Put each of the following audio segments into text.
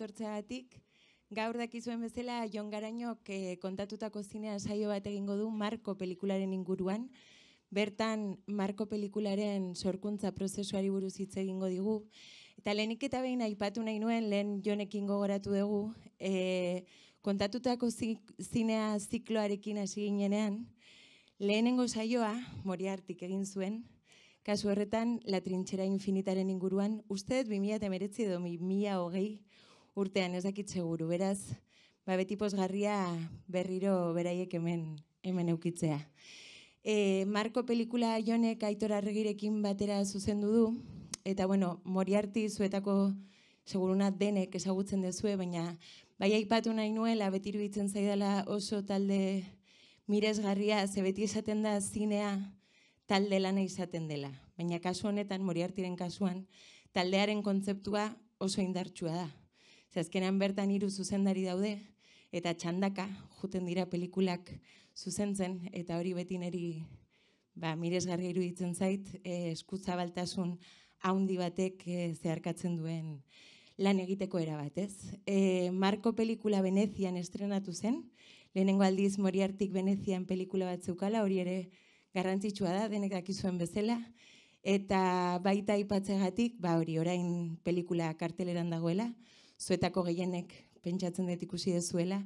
etortzeagatik. Gaur dakizuen bezala Jon Garainok kontatutako zinea saio bat egingo du Marko pelikularen inguruan. Bertan Marko pelikularen sorkuntza prozesuari buruz hitz egingo digu. Eta lenik eta behin aipatu nahi nuen lehen Jonekin gogoratu dugu eh, kontatutako zinea zikloarekin hasi ginenean. Lehenengo saioa Moriartik egin zuen. Kasu horretan, La Trinchera Infinitaren inguruan, usteet 2008 edo 2008 urtean ez dakit seguru. Beraz, ba beti posgarria berriro beraiek hemen hemen eukitzea. E, Marko pelikula jonek aitor regirekin batera zuzendu du, eta bueno, Moriarty zuetako seguruna denek ezagutzen dezue, baina bai aipatu nahi nuela beti iruditzen zaidala oso talde miresgarria, ze beti esaten da zinea talde lana izaten dela. Baina kasu honetan, Moriartiren kasuan, taldearen kontzeptua oso indartsua da. Zazkenean bertan hiru zuzendari daude, eta txandaka, juten dira pelikulak zuzentzen, eta hori beti neri ba, mirez garri iruditzen zait, e, eskutza baltasun haundi batek e, zeharkatzen duen lan egiteko erabatez. E, Marko pelikula Venezian estrenatu zen, lehenengo aldiz Moriartik Venezian pelikula bat hori ere garrantzitsua da, denek dakizuen bezala, eta baita ipatzegatik, ba hori orain pelikula karteleran dagoela, zuetako gehienek pentsatzen dut ikusi dezuela,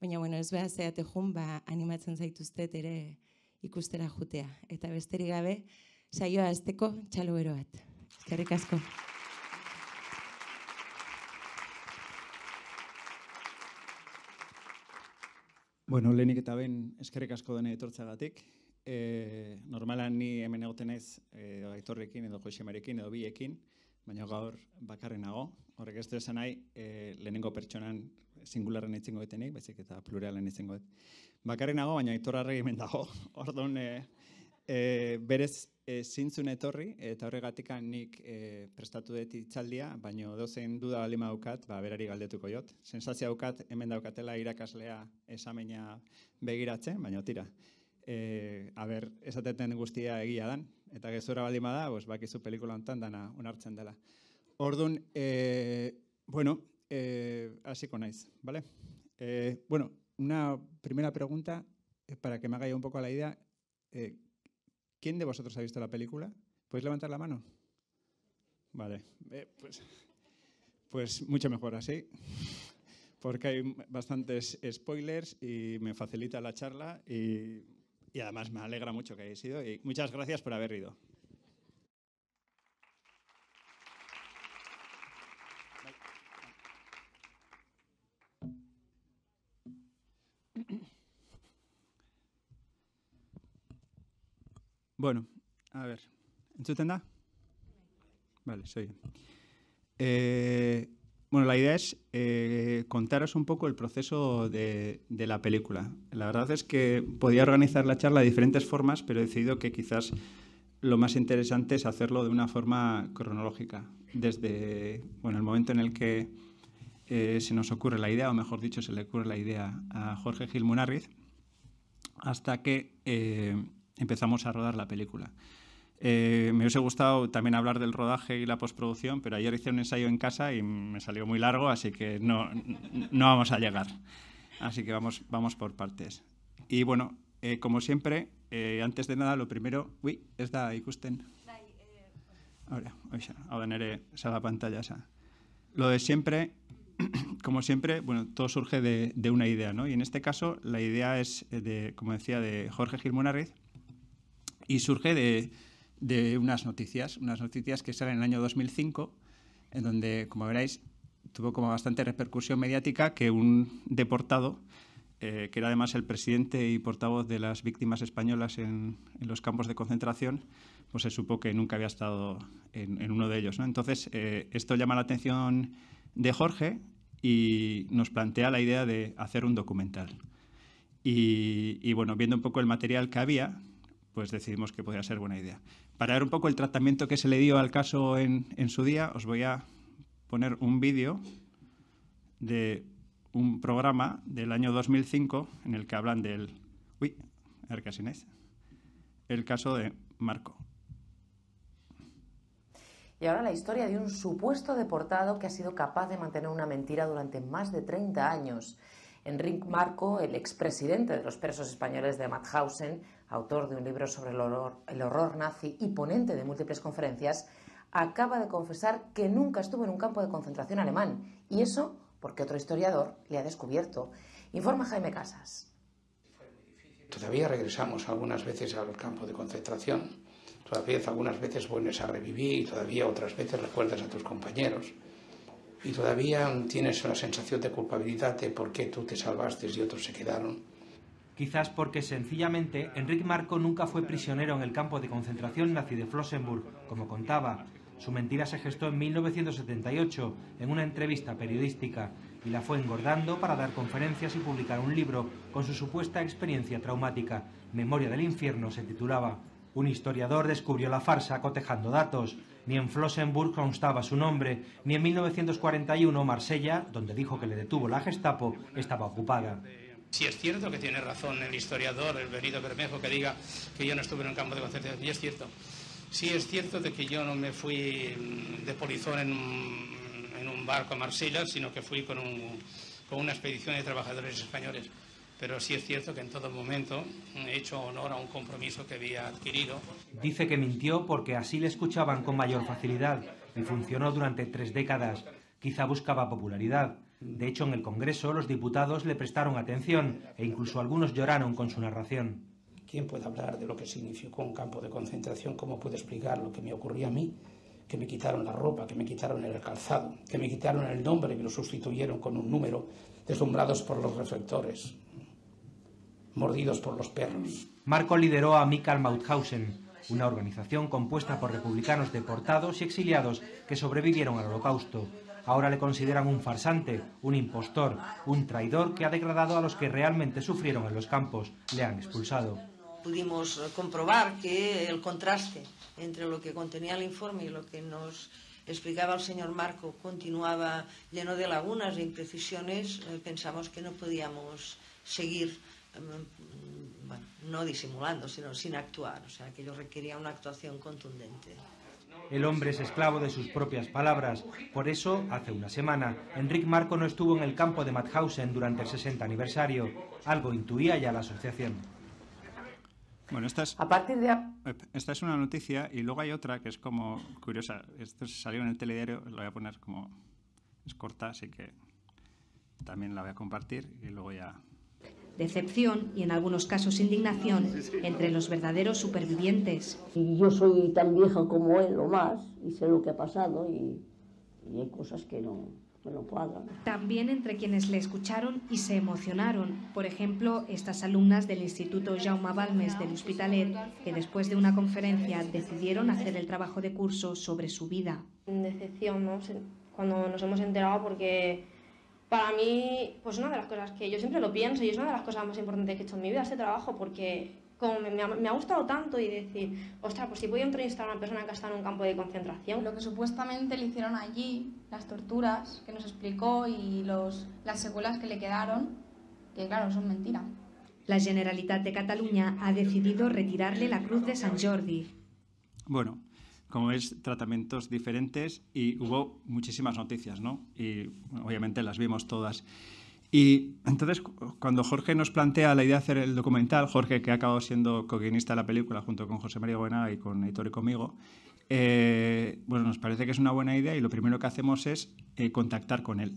baina bueno, ez beha zeate jun, ba, animatzen zaituztet ere ikustera jutea. Eta besterik gabe, saioa azteko txalo bat. Eskerrik asko. Bueno, lehenik eta ben, eskerrik asko dene etortzagatik. E, eh, normalan ni hemen egoten ez, e, eh, aitorrekin edo joxemarekin edo edo biekin baina gaur bakarrenago. Horrek ez du esan nahi, eh, lehenengo pertsonan singularren itzingo etenik, baizik eta pluralen itzingo ditenik. Bakarrenago, baina itorra regimen dago. Orduan, e, e, berez e, zintzun etorri, eta horregatik nik e, prestatu dut itzaldia, baina dozen duda balima dukat, ba, berari galdetuko jot. Sensazia daukat, hemen daukatela irakaslea esamena begiratzen, baina tira. E, aber, esateten guztia egia dan, eta gezora baldin bada, pues, bakizu pelikula hontan un onartzen dela. Ordun, Ordon, eh, bueno, eh, así con ¿vale? Eh, bueno, una primera pregunta para que me haga un poco la idea. ¿Quién de vosotros ha visto la película? ¿Podéis levantar la mano? Vale, pues, pues mucho mejor así, porque hay bastantes spoilers y me facilita la charla y y además me alegra mucho que hayáis ido y muchas gracias por haber ido. Bueno, a ver, ¿entzuten da? Vale, soy. Eh, bueno, la idea es eh, contaros un poco el proceso de, la película. La verdad es que podía organizar la charla de diferentes formas, pero he decidido que quizás lo más interesante es hacerlo de una forma cronológica, desde el momento en el que eh, se nos ocurre la idea, o mejor dicho, se le ocurre la idea a Jorge Gil Munarriz, hasta que eh, empezamos a rodar la película. Eh, me hubiese gustado también hablar del rodaje y la postproducción, pero ayer hice un ensayo en casa y me salió muy largo, así que no, vamos a llegar. Así que vamos, vamos por partes. Y bueno, eh, como siempre, eh, antes de nada, lo primero... Uy, es da Ahora, oye, ahora nere, esa la pantalla Lo de siempre, como siempre, bueno, todo surge de, una idea, ¿no? Y en este caso, la idea es, de, como decía, de Jorge Gil y surge de de unas noticias, unas noticias que salen en el año 2005, en donde, como veréis, tuvo como bastante repercusión mediática que un deportado, eh, que era además el presidente y portavoz de las víctimas españolas en, los campos de concentración, pues se supo que nunca había estado en, uno de ellos. Entonces, eh, esto llama la atención de Jorge y nos plantea la idea de hacer un documental. y bueno, viendo un poco el material que había, pues decidimos que podría ser buena idea. Para ver un poco el tratamiento que se le dio al caso en, su día, os voy a poner un vídeo de un programa del año 2005 en el que hablan del... Uy, El caso de Marco. Y ahora la historia de un supuesto deportado que ha sido capaz de mantener una mentira durante más de 30 años. Enrique Marco, el expresidente de los presos españoles de Matthausen autor de un libro sobre el horror, el horror nazi y ponente de múltiples conferencias, acaba de confesar que nunca estuvo en un campo de concentración alemán, y eso porque otro historiador le ha descubierto. Informa Jaime Casas. Todavía regresamos algunas veces al campo de concentración, todavía algunas veces vuelves a revivir y todavía otras veces recuerdas a tus compañeros. Y todavía tienes la sensación de culpabilidad de por qué tú te salvaste y otros se quedaron quizás porque sencillamente Enrique Marco nunca fue prisionero en el campo de concentración nazi de Flossenburg, como contaba. Su mentira se gestó en 1978 en una entrevista periodística y la fue engordando para dar conferencias y publicar un libro con su supuesta experiencia traumática. Memoria del infierno se titulaba. Un historiador descubrió la farsa cotejando datos. Ni en Flossenburg constaba su nombre, ni en 1941 Marsella, donde dijo que le detuvo la Gestapo, estaba ocupada. Si es cierto que tiene razón el historiador, el Benito Bermejo, que diga que yo no estuve en un campo de concentración, y es cierto. Sí es cierto de que yo no me fui mm, de polizón en un, barco a Marsella, sino que fui con, con una expedición de trabajadores españoles. Pero sí es cierto que en todo momento he hecho honor a un compromiso que había adquirido. Dice que mintió porque así le escuchaban con mayor facilidad y funcionó durante tres décadas. Quizá buscaba popularidad de hecho, en el Congreso los diputados le prestaron atención e incluso algunos lloraron con su narración. ¿Quién puede hablar de lo que significó un campo de concentración? ¿Cómo puede explicar lo que me ocurrió a mí? Que me quitaron la ropa, que me quitaron el calzado, que me quitaron el nombre y me lo sustituyeron con un número, deslumbrados por los reflectores, mordidos por los perros. Marco lideró a Michael Mauthausen, una organización compuesta por republicanos deportados y exiliados que sobrevivieron al holocausto Ahora le consideran un farsante, un impostor, un traidor que ha degradado a los que realmente sufrieron en los campos. Le han expulsado. Pudimos eh, comprobar que el contraste entre lo que contenía el informe y lo que nos explicaba el señor Marco continuaba lleno de lagunas e imprecisiones, eh, pensamos que no podíamos seguir em, no disimulando, sino sin actuar. O sea, que ello requería una actuación contundente. El hombre es esclavo de sus propias palabras. Por eso, hace una semana, Enrique Marco no estuvo en el campo de Mauthausen durante el 60 aniversario. Algo intuía ya la asociación. Bueno, esta es, a partir de... esta es una noticia y luego hay otra que es como curiosa. Esto salió en el telediario, lo voy a poner como... Es corta, así que también la voy a compartir y luego ya decepción y en algunos casos indignación entre los verdaderos supervivientes. Y yo soy tan vieja como él o más y sé lo que ha pasado y, hay cosas que no, lo cuadran. También entre quienes le escucharon y se emocionaron, por ejemplo, estas alumnas del Instituto Jaume Balmes del Hospitalet, que después de una conferencia decidieron hacer el trabajo de curso sobre su vida. Decepción, ¿no? Cuando nos hemos enterado porque para mí, pues una de las cosas que yo siempre lo pienso y es una de las cosas más importantes que he hecho en mi vida, este trabajo, porque como me, me, ha, gustado tanto y decir, ostras, pues si voy a entrevistar a una persona que está en un campo de concentración. Lo que supuestamente le hicieron allí, las torturas que nos explicó y los, las secuelas que le quedaron, que claro, son mentiras. La Generalitat de Cataluña ha decidido retirarle la Cruz de San Jordi. Bueno, como es, tratamientos diferentes y hubo muchísimas noticias, ¿no? Y obviamente las vimos todas. Y entonces, cuando Jorge nos plantea la idea de hacer el documental, Jorge, que ha acabado siendo co de la película junto con José María Buena y con Editor y conmigo, eh, bueno, nos parece que es una buena idea y lo primero que hacemos es eh, contactar con él.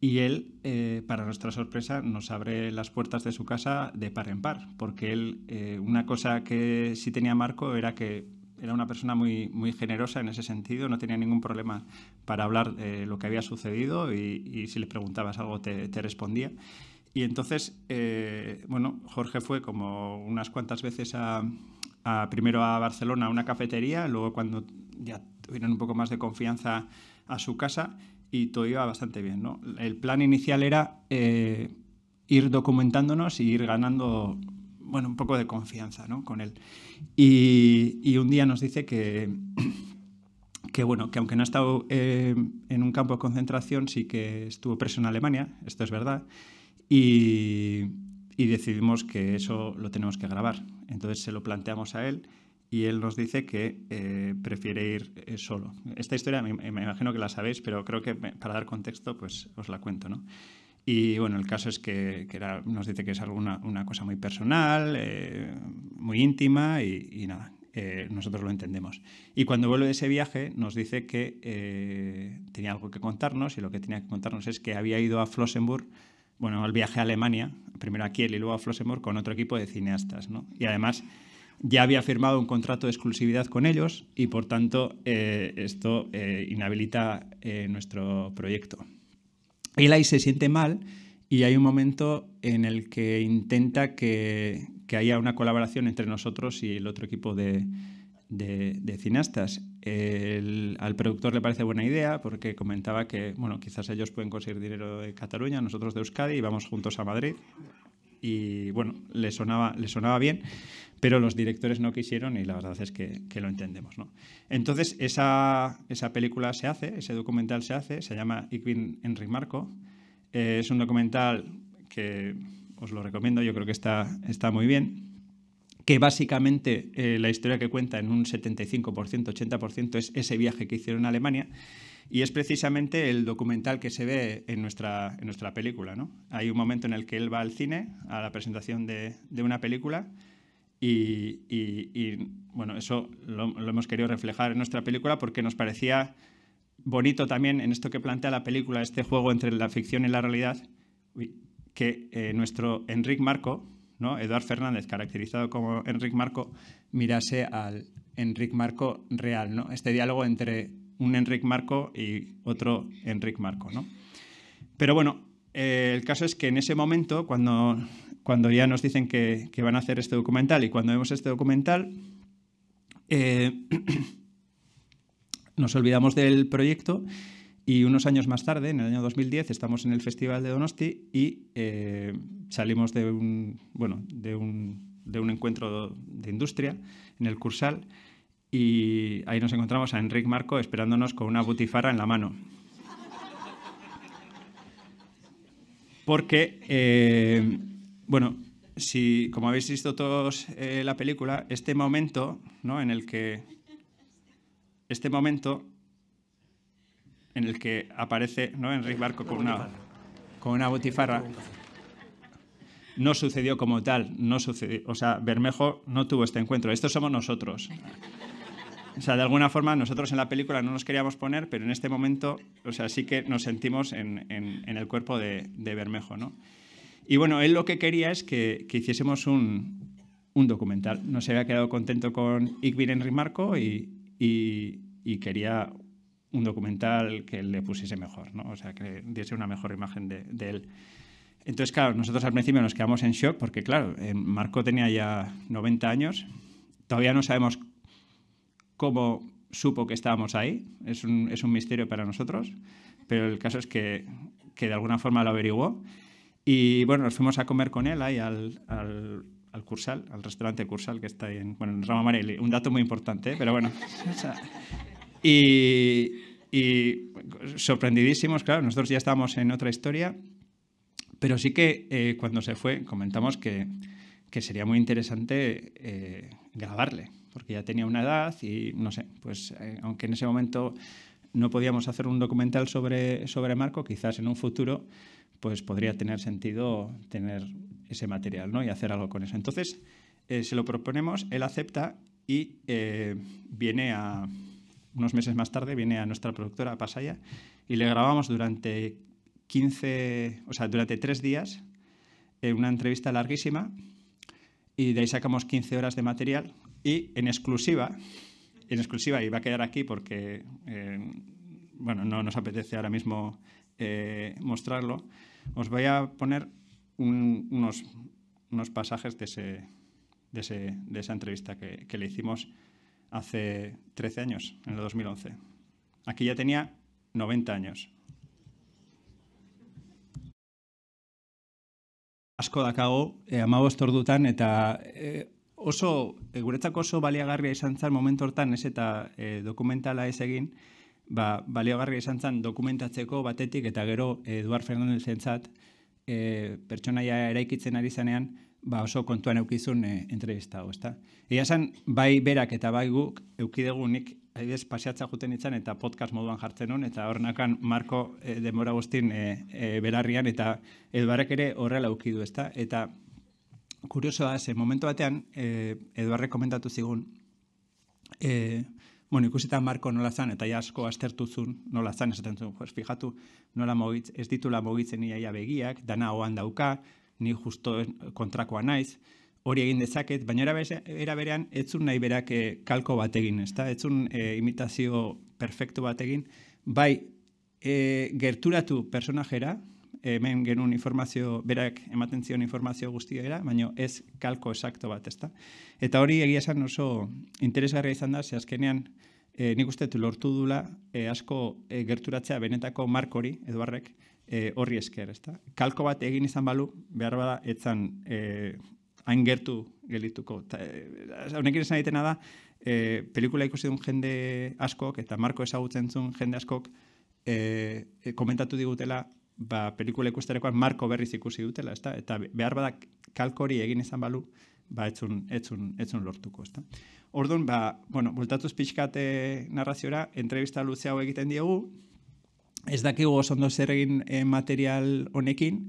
Y él, eh, para nuestra sorpresa, nos abre las puertas de su casa de par en par, porque él, una cosa que sí tenía Marco era que era una persona muy, muy generosa en ese sentido, no tenía ningún problema para hablar de lo que había sucedido y, si le preguntabas algo te, respondía. Y entonces, eh, bueno, Jorge fue como unas cuantas veces a, primero a Barcelona a una cafetería, luego cuando ya tuvieron un poco más de confianza a su casa y todo iba bastante bien. ¿no? El plan inicial era eh, ir documentándonos y ir ganando bueno, un poco de confianza con él. Y, un día nos dice que, bueno, que aunque no ha estado eh, en un campo de concentración, sí que estuvo preso en Alemania, esto es verdad, y, decidimos que eso lo tenemos que grabar. Entonces se lo planteamos a él y él nos dice que eh, prefiere ir eh, solo. Esta historia me, imagino que la sabéis, pero creo que para dar contexto pues os la cuento. ¿no? Y bueno, el caso es que, nos dice que es alguna, una cosa muy personal, eh, muy íntima y, nada, eh, nosotros lo entendemos. Y cuando vuelve de ese viaje nos dice que eh, tenía algo que contarnos y lo que tenía que contarnos es que había ido a Flossenburg, bueno, al viaje a Alemania, primero a Kiel y luego a Flossenburg con otro equipo de cineastas, ¿no? Y además ya había firmado un contrato de exclusividad con ellos y por tanto esto inhabilita nuestro proyecto. Eli se siente mal y hay un momento en el que intenta que, haya una colaboración entre nosotros y el otro equipo de, cineastas. al productor le parece buena idea porque comentaba que bueno, quizás ellos pueden conseguir dinero de Cataluña, nosotros de Euskadi y vamos juntos a Madrid. Y bueno, le sonaba, le sonaba bien pero los directores no quisieron y la verdad es que, lo entendemos. ¿no? Entonces, esa, película se hace, ese documental se hace, se llama Ich bin Marco. Eh, es un documental que os lo recomiendo, yo creo que está, está muy bien, que básicamente eh, la historia que cuenta en un 75%, 80% es ese viaje que hicieron a Alemania. Y es precisamente el documental que se ve en nuestra, nuestra película. ¿no? Hay un momento en el que él va al cine a la presentación de, de una película y, bueno, eso lo, hemos querido reflejar en nuestra película porque nos parecía bonito también en esto que plantea la película, este juego entre la ficción y la realidad, que eh, nuestro Enrique Marco, ¿no? Eduard Fernández, caracterizado como Enric Marco, mirase al Enric Marco real, ¿no? Este diálogo entre un Enric Marco y otro Enric Marco, ¿no? Pero bueno, eh, el caso es que en ese momento, cuando cuando ya nos dicen que, van a hacer este documental y cuando vemos este documental, eh, nos olvidamos del proyecto y unos años más tarde, en el año 2010, estamos en el Festival de Donosti y eh, salimos de un, bueno, de, un, de un encuentro de industria en el Cursal y ahí nos encontramos a Enric Marco esperándonos con una butifarra en la mano. Porque... Eh, bueno, si, como habéis visto todos eh, la película, este momento, ¿no? En el que. Este momento en el que aparece ¿no? Enrique Barco con una, con botifarra, no sucedió como tal, no sucedió. O sea, Bermejo no tuvo este encuentro. Estos somos nosotros. O sea, de alguna forma nosotros en la película no nos queríamos poner, pero en este momento, o sea, sí que nos sentimos en, el cuerpo de, de Bermejo, ¿no? Y bueno, él lo que quería es que, que hiciésemos un, un, documental. No se había quedado contento con Ikbir Henry Marco y, y, quería un documental que le pusiese mejor, ¿no? o sea, que diese una mejor imagen de, él. Entonces, claro, nosotros al principio nos quedamos en shock porque, claro, eh, Marco tenía ya 90 años, todavía no sabemos cómo supo que estábamos ahí, es un, es un misterio para nosotros, pero el caso es que, que de alguna forma lo averiguó y bueno, nos fuimos a comer con él ahí al, al, Cursal, al restaurante Cursal que está ahí en, bueno, en Rama Marelli. Un dato muy importante, ¿eh? pero bueno. y, y, sorprendidísimos, claro, nosotros ya estábamos en otra historia, pero sí que eh, cuando se fue comentamos que, que sería muy interesante eh, grabarle, porque ya tenía una edad y no sé, pues aunque en ese momento no podíamos hacer un documental sobre, sobre Marco, quizás en un futuro pues podría tener sentido tener ese material ¿no? y hacer algo con eso. Entonces, eh, se lo proponemos, él acepta y eh, viene a, unos meses más tarde, viene a nuestra productora, a Pasaya, y le grabamos durante 15, o sea, durante tres días, eh, una entrevista larguísima, y de ahí sacamos 15 horas de material, y en exclusiva, en exclusiva, y va a quedar aquí porque, bueno, no nos apetece ahora mismo eh, mostrarlo, os voy a poner unos, unos, pasajes de, ese, de, ese, de esa entrevista que, le hicimos hace 13 años, en el 2011. Aquí ya tenía 90 años. Asko dakago, eh, amabost ordutan, eta eh, oso, eh, guretzako oso baliagarria izan zen momentu hortan, ez eta eh, dokumentala ez egin, ba, baliogarria izan zen dokumentatzeko batetik eta gero Eduard Fernandez entzat e, eh, pertsonaia eraikitzen ari zanean ba oso kontuan eukizun e, entrevista hau, ezta? Ia bai berak eta bai guk eukidegu nik pasiatza juten itzan eta podcast moduan jartzen nun eta hornakan Marko e, eh, demora e, eh, belarrian eta Eduarek ere horrela eukidu, ezta? Eta kuriosoa, ze momentu batean e, komentatu zigun Bueno, ikusitan Marco nola zan, eta jasko astertu zuen, nola zan, esaten zuen, pues, fijatu, nola mogitz, ez ditula mogitzen ia begiak, dana hoan dauka, ni justo kontrakoa naiz, hori egin dezaket, baina era berean ez nahi berak eh, kalko bat egin, ez, ez eh, imitazio perfektu bat egin, bai, e, gerturatu personajera, hemen genuen informazio, berak ematen zion informazio guztia era, baina ez kalko esakto bat, ezta? Eta hori egia esan oso interesgarria izan da, ze azkenean e, nik uste lortu dula e, asko e, gerturatzea benetako markori, Eduarrek, e, horri esker, ezta? Kalko bat egin izan balu, behar bada, etzan e, hain gertu gelituko. Ta, e, honekin esan egiten da, e, pelikula ikusi duen jende askok, eta marko ezagutzen zuen jende askok, komentatu digutela ba, pelikula ikusterekoan marko berriz ikusi dutela, ezta? Eta behar badak kalkori egin izan balu, ba, etzun, etzun, etzun lortuko, ezta? Orduan, ba, bueno, bultatuz pixkate eh, narraziora, entrevista luzea hau egiten diegu, ez dakigu oso ondo zer egin eh, material honekin,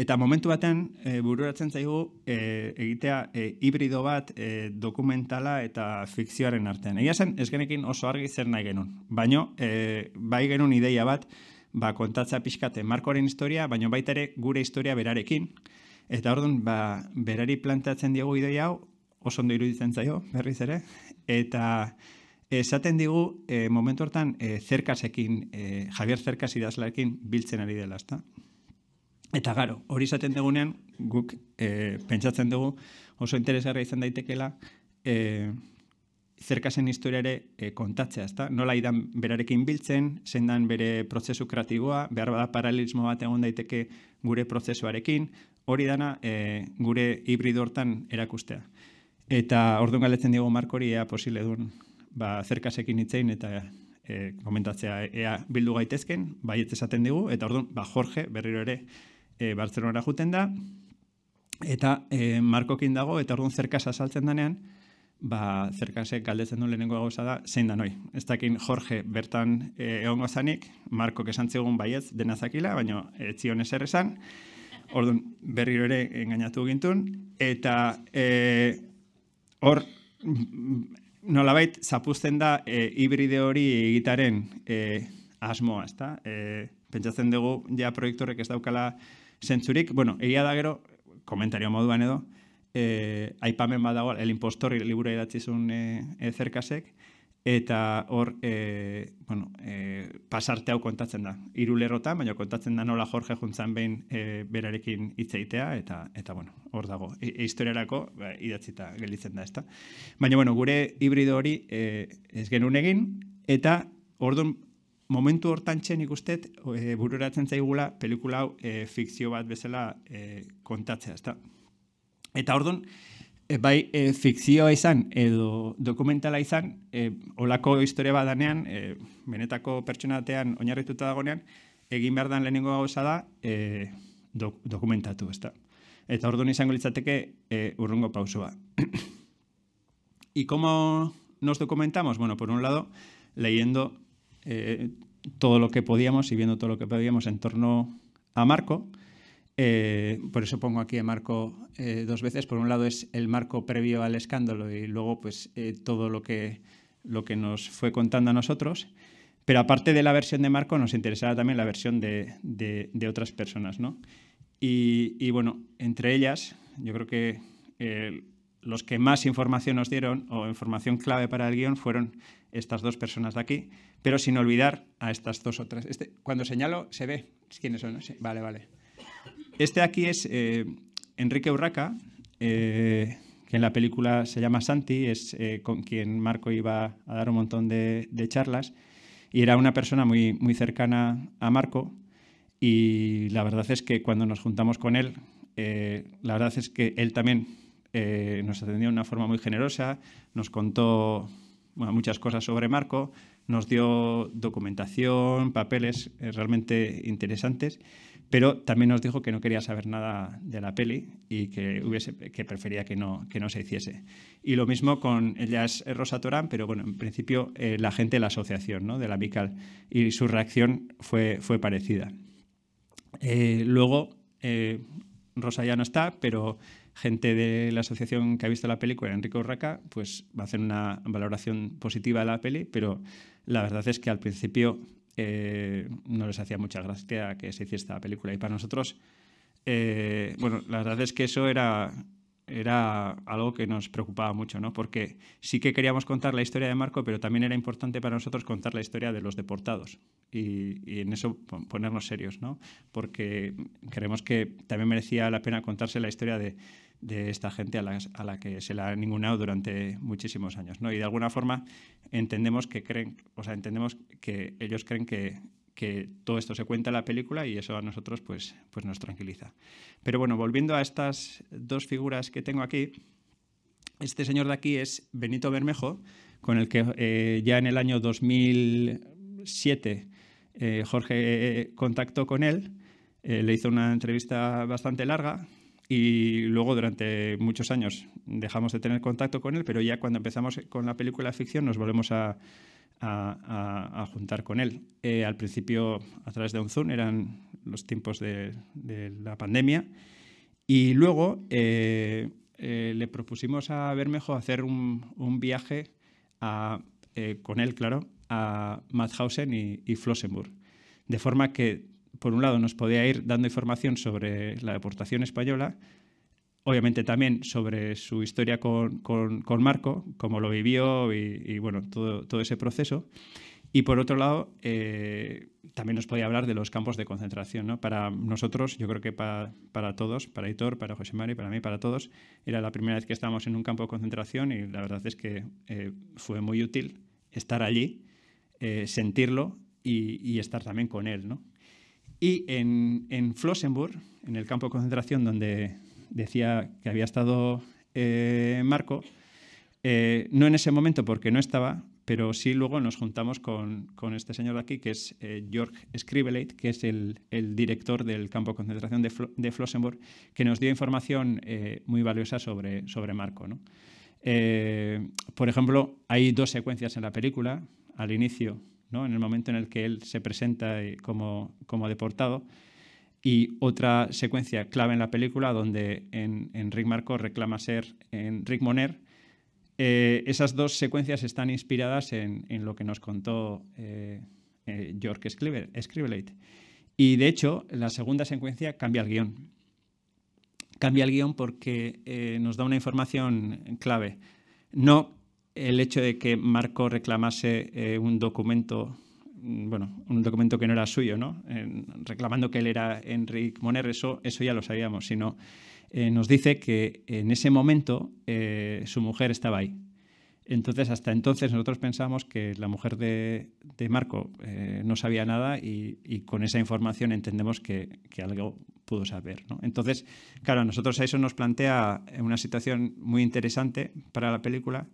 eta momentu batean e, bururatzen zaigu e, egitea e, hibrido bat e, dokumentala eta fikzioaren artean. Egia zen, ez genekin oso argi zer nahi genuen, Baino e, bai genuen ideia bat, ba, kontatza pixkate markoaren historia, baina baita ere gure historia berarekin. Eta orduan, ba, berari plantatzen digu idei hau, oso ondo iruditzen zaio, berriz ere. Eta esaten digu, e, momentu hortan, e, zerkasekin, e, Javier Zerkas idazlarekin biltzen ari dela, ezta? Eta garo, hori esaten dugunean, guk e, pentsatzen dugu, oso interesgarra izan daitekela, e, zerkasen historia ere e, kontatzea, ezta? Nola idan berarekin biltzen, sendan bere prozesu kreatiboa, behar bada paralelismo bat egon daiteke gure prozesuarekin, hori dana eh, gure hibrido hortan erakustea. Eta orduan galetzen diego markori ea posile duen ba, zerkasekin itzein eta eh, komentatzea ea bildu gaitezken, baietz esaten digu, eta orduan ba, Jorge berriro ere e, Bartzeronara juten da, eta markokin dago, eta orduan zerkasa saltzen danean, ba, zerkasek galdezen du lehenengo gauza da, zein da noi. Ez Jorge bertan e, egongo zanik, Marko kesan baiez denazakila, baina etzion eser esan, orduan berriro ere engainatu gintun, eta e, hor nolabait zapuzten da e, hibride hori egitaren e, asmoa, ezta? E, pentsatzen dugu ja proiektorek ez daukala zentzurik, bueno, egia da gero, komentario moduan edo, eh, aipamen bat el impostori libura edatzizun zuen eh, zerkasek, eh, eta hor eh, bueno, eh, pasarte hau kontatzen da. Iru lerrotan, baina kontatzen da nola Jorge juntzan behin eh, berarekin itzeitea, eta eta bueno, hor dago, e, e historiarako ba, idatzita gelditzen da. Esta. Baina bueno, gure hibrido hori eh, ez genuen egin, eta ordun Momentu hortan txen ikustet, e, eh, bururatzen zaigula, pelikula hau e, fikzio bat bezala e, kontatzea. Ezta? Eta orduan, eh, bai e, fikzioa izan edo dokumentala izan, e, eh, olako historia badanean, e, benetako pertsonatean oinarrituta dagonean, egin behar dan lehenengo gauza da dokumentatu, ez Eta orduan izango litzateke e, urrungo pausua. I como nos dokumentamos? Bueno, por un lado, leyendo todo lo que podíamos y viendo todo lo que podíamos en torno a Marco, Eh, por eso pongo aquí a marco eh, dos veces. Por un lado es el marco previo al escándalo y luego pues eh, todo lo que, lo que nos fue contando a nosotros. Pero aparte de la versión de Marco, nos interesaba también la versión de, de, otras personas. ¿no? Y, bueno, entre ellas, yo creo que los que más información nos dieron o información clave para el guión fueron estas dos personas de aquí, pero sin olvidar a estas dos otras. Este, cuando señalo, se ve quiénes son. vale, vale. Este aquí es eh, Enrique Urraca, eh, que en la película se llama Santi, es eh, con quien Marco iba a dar un montón de, charlas y era una persona muy, muy cercana a Marco y la verdad es que cuando nos juntamos con él, la verdad es que él también nos atendió de una forma muy generosa, nos contó muchas cosas sobre Marco, nos dio documentación, papeles eh, realmente interesantes, pero también nos dijo que no quería saber nada de la peli y que, hubiese, que prefería que no, que no se hiciese. Y lo mismo con, ella es Rosa Torán, pero bueno, en principio eh, la gente de la asociación, ¿no? de la Bical, y su reacción fue, fue parecida. Eh, luego, Rosa ya no está, pero gente de la asociación que ha visto la película, Enrique Urraca, pues va a hacer una valoración positiva de la peli, pero la verdad es que al principio eh, no les hacía mucha gracia que se hiciera esta película. Y para nosotros, eh, bueno, la verdad es que eso era era algo que nos preocupaba mucho, ¿no? Porque sí que queríamos contar la historia de Marco, pero también era importante para nosotros contar la historia de los deportados y, en eso ponernos serios, ¿no? Porque creemos que también merecía la pena contarse la historia de, esta gente a la, que se la ha ninguneado durante muchísimos años, ¿no? Y de alguna forma entendemos que creen, o sea, entendemos que ellos creen que que todo esto se cuenta en la película y eso a nosotros pues, pues nos tranquiliza. Pero bueno, volviendo a estas dos figuras que tengo aquí, este señor de aquí es Benito Bermejo, con el que eh, ya en el año 2007 eh, Jorge eh, contactó con él, le hizo una entrevista bastante larga y luego durante muchos años dejamos de tener contacto con él, pero ya cuando empezamos con la película ficción nos volvemos a, a, juntar con él. Eh, al principio, a través de un Zoom, eran los tiempos de, la pandemia. Y luego eh, eh, le propusimos a Bermejo hacer un, viaje con él, claro, a Mathausen y, y Flossenburg. De forma que, por un lado, nos podía ir dando información sobre la deportación española obviamente también sobre su historia con, Marco, cómo lo vivió y, bueno, todo, ese proceso. Y por otro lado, eh, también nos podía hablar de los campos de concentración. Para nosotros, yo creo que para, todos, para Hitor, para José Mari, para mí, para todos, era la primera vez que estábamos en un campo de concentración y la verdad es que eh, fue muy útil estar allí, eh, sentirlo y, estar también con él. Y en, en Flossenburg, en el campo de concentración donde, decía que había estado eh, Marco, eh, no en ese momento porque no estaba, pero sí luego nos juntamos con, este señor de aquí, que es George eh, Georg que es el, director del campo de concentración de, Flossenburg, que nos dio información muy valiosa sobre, Marco. por ejemplo, hay dos secuencias en la película, al inicio, en el momento en el que él se presenta como, como deportado, y otra secuencia clave en la película donde en, Rick Marco reclama ser en Rick Moner. Eh, esas dos secuencias están inspiradas en, lo que nos contó York eh, eh Y de hecho, la segunda secuencia cambia el guión. Cambia el guión porque eh, nos da una información clave. No el hecho de que Marco reclamase un documento bueno, un documento que no era suyo, ¿no? Eh, reclamando que él era Enrique Moner, eso, ya lo sabíamos, sino eh, nos dice que en ese momento eh, su mujer estaba ahí. Entonces, hasta entonces nosotros pensamos que la mujer de, Marco no sabía nada y, con esa información entendemos que, algo pudo saber. Entonces, claro, a nosotros eso nos plantea una situación muy interesante para la película,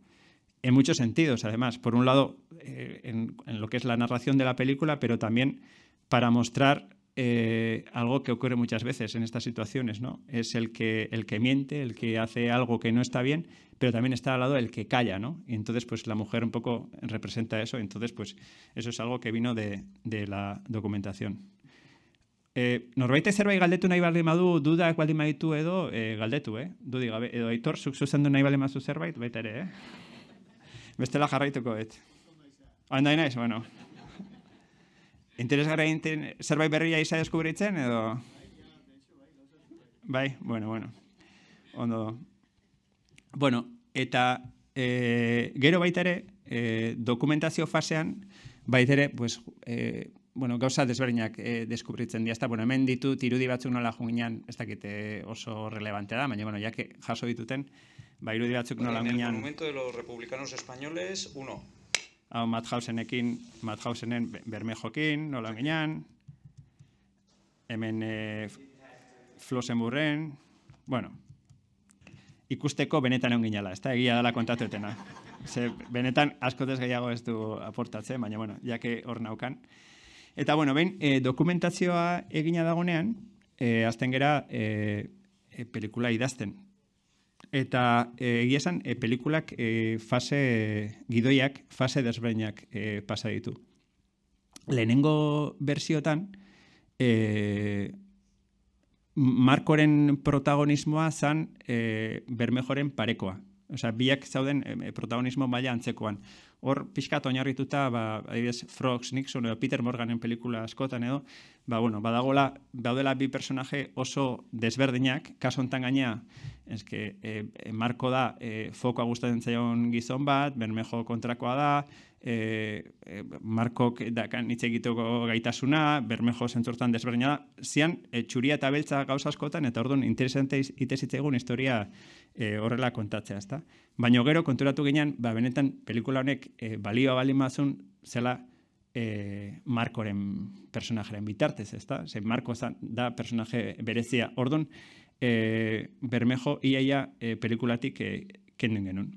en muchos sentidos, además. Por un lado, eh, en, lo que es la narración de la película, pero también para mostrar eh, algo que ocurre muchas veces en estas situaciones, ¿no? Es el que, el que miente, el que hace algo que no está bien, pero también está al lado el que calla, ¿no? Y entonces, pues la mujer un poco representa eso. Entonces, pues eso es algo que vino de, de la documentación. Eh, zerbait galdetu nahi badu, dudak edo, galdetu, eh? gabe, edo aitor, zuk nahi zerbait, bestela jarraituko dut. Ondai ah, naiz, bueno. gara egiten, zerbait berria izan deskubritzen, edo... Bai, bueno, bueno. Ondo. Bueno, eta e, gero baita ere, e, dokumentazio fasean, baita ere, pues, e, bueno, gauza desberdinak e, deskubritzen dira. Eta, bueno, hemen ditut, irudi batzuk nola junginan, ez dakite oso relevante da, baina, bueno, jake jaso dituten, ba, irudi batzuk nola En el momento de los republicanos españoles, uno. Ah, Madhausenekin, Madhausenen bermejokin, nola hemen eh, burren, bueno, ikusteko benetan egon ginala, ez da egia dela kontatu etena. Ze, benetan, asko gehiago ez du aportatzen, baina, bueno, jake hor naukan. Eta, bueno, ben, eh, dokumentazioa egina dagonean, eh, azten gera, eh, eh, pelikula idazten, Eta eh, egia esan, eh, pelikulak eh, fase gidoiak, fase desbreinak e, pasa ditu. Lehenengo bersiotan e, Markoren protagonismoa zan e, Bermejoren parekoa. Osea, biak zauden protagonismo maila antzekoan. Hor, pixka oinarrituta ba, adibidez, Frogs, Nixon edo Peter Morganen pelikula askotan edo, ba, bueno, badagola, daudela bi personaje oso desberdinak, kasontan gainea, eske e, e, Marko da e, eh, foko gustatzen zaion gizon bat, bermejo kontrakoa da, e, e, Markok hitz egiteko gaitasuna, bermejo zentzortan desberdina, zian e, txuria eta beltza gauza askotan eta orduan interesante ite egun historia horrela kontatzea, ezta? Baino gero konturatu ginean, ba benetan pelikula honek e, balioa balimazun zela e, Markoren personajeren bitartez, ezta? Ze Marko da personaje berezia. Ordun e, bermejo iaia e, eh, pelikulatik e, eh, kenden genuen.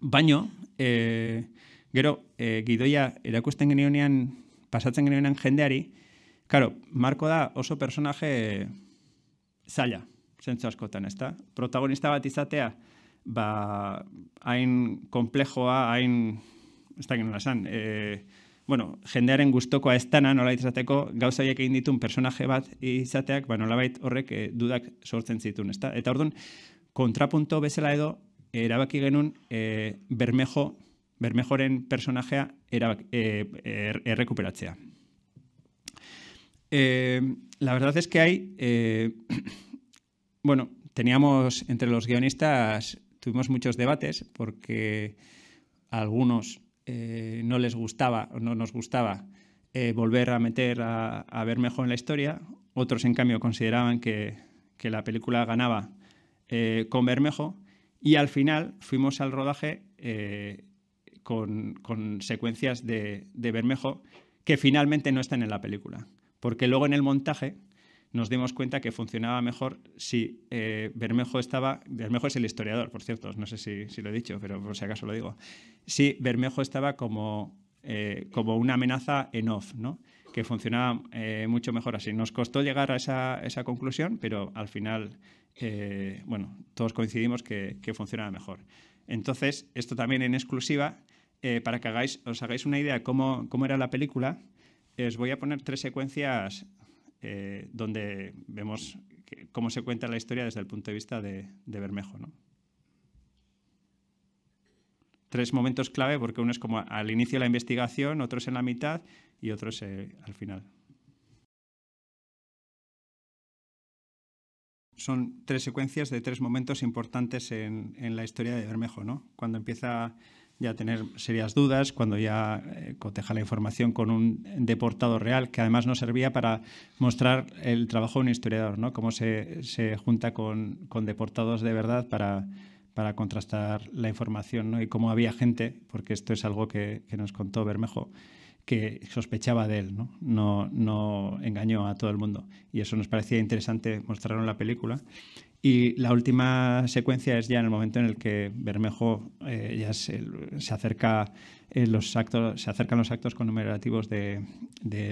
Baino, e, gero, e, gidoia erakusten genionean, pasatzen genionean jendeari, karo, Marko da oso personaje zaila, zentzu askotan, ez da? Protagonista bat izatea, ba, hain komplejoa, hain, ez da genuen esan, bueno, jendearen gustokoa ez dana nola izateko gauzaiek egin ditun personaje bat izateak, ba, nola horrek eh, dudak sortzen zituen, ezta? Eta orduan, kontrapunto bezala edo, erabaki genuen eh, bermejo, bermejoren personajea erabak, e, errekuperatzea. E, la verdad es que hay e, bueno, teníamos entre los guionistas, tuvimos muchos debates, porque algunos Eh, no les gustaba o no nos gustaba eh, volver a meter a, a, Bermejo en la historia. Otros, en cambio, consideraban que, la película ganaba eh, con Bermejo. Y al final fuimos al rodaje con, con, secuencias de, de Bermejo que finalmente no están en la película. Porque luego en el montaje nos dimos cuenta que funcionaba mejor si eh, Bermejo estaba, Bermejo es el historiador, por cierto, no sé si, lo he dicho, pero por si acaso lo digo, si Bermejo estaba como, eh, como una amenaza en off, ¿no? que funcionaba eh, mucho mejor así. Nos costó llegar a esa, conclusión, pero al final, bueno, todos coincidimos que, funcionaba mejor. Entonces, esto también en exclusiva, para que hagáis, os hagáis una idea de cómo, cómo era la película, os voy a poner tres secuencias eh, donde vemos cómo se cuenta la historia desde el punto de vista de, Bermejo. Tres momentos clave, porque uno es como al inicio de la investigación, otro es en la mitad y otro es eh, al final. Son tres secuencias de tres momentos importantes en, la historia de Bermejo, Cuando empieza ya tener serias dudas cuando ya eh, coteja la información con un deportado real, que además no servía para mostrar el trabajo de un historiador, ¿no? cómo se, junta con, deportados de verdad para, contrastar la información ¿no? y cómo había gente, porque esto es algo que, nos contó Bermejo que sospechaba de él, ¿no? ¿no? No, engañó a todo el mundo. Y eso nos parecía interesante mostrarlo en la película. Y la última secuencia es ya en el momento en el que Bermejo eh, ya se, acerca eh, los actos, se acercan los actos conmemorativos de,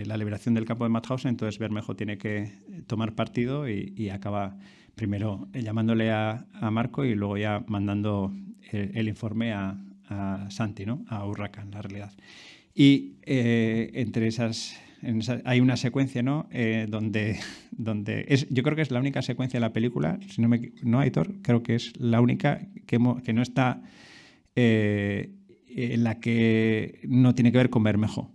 la liberación del campo de Mauthausen, entonces Bermejo tiene que tomar partido y, acaba primero eh, llamándole a, Marco y luego ya mandando el, informe a, Santi, ¿no? a Urraca en la realidad. Y entre esas hay una secuencia, ¿no? Eh, donde, donde yo creo que es la única secuencia de la película, si no me no creo que es la única que, no está eh, en la que no tiene que ver con Bermejo.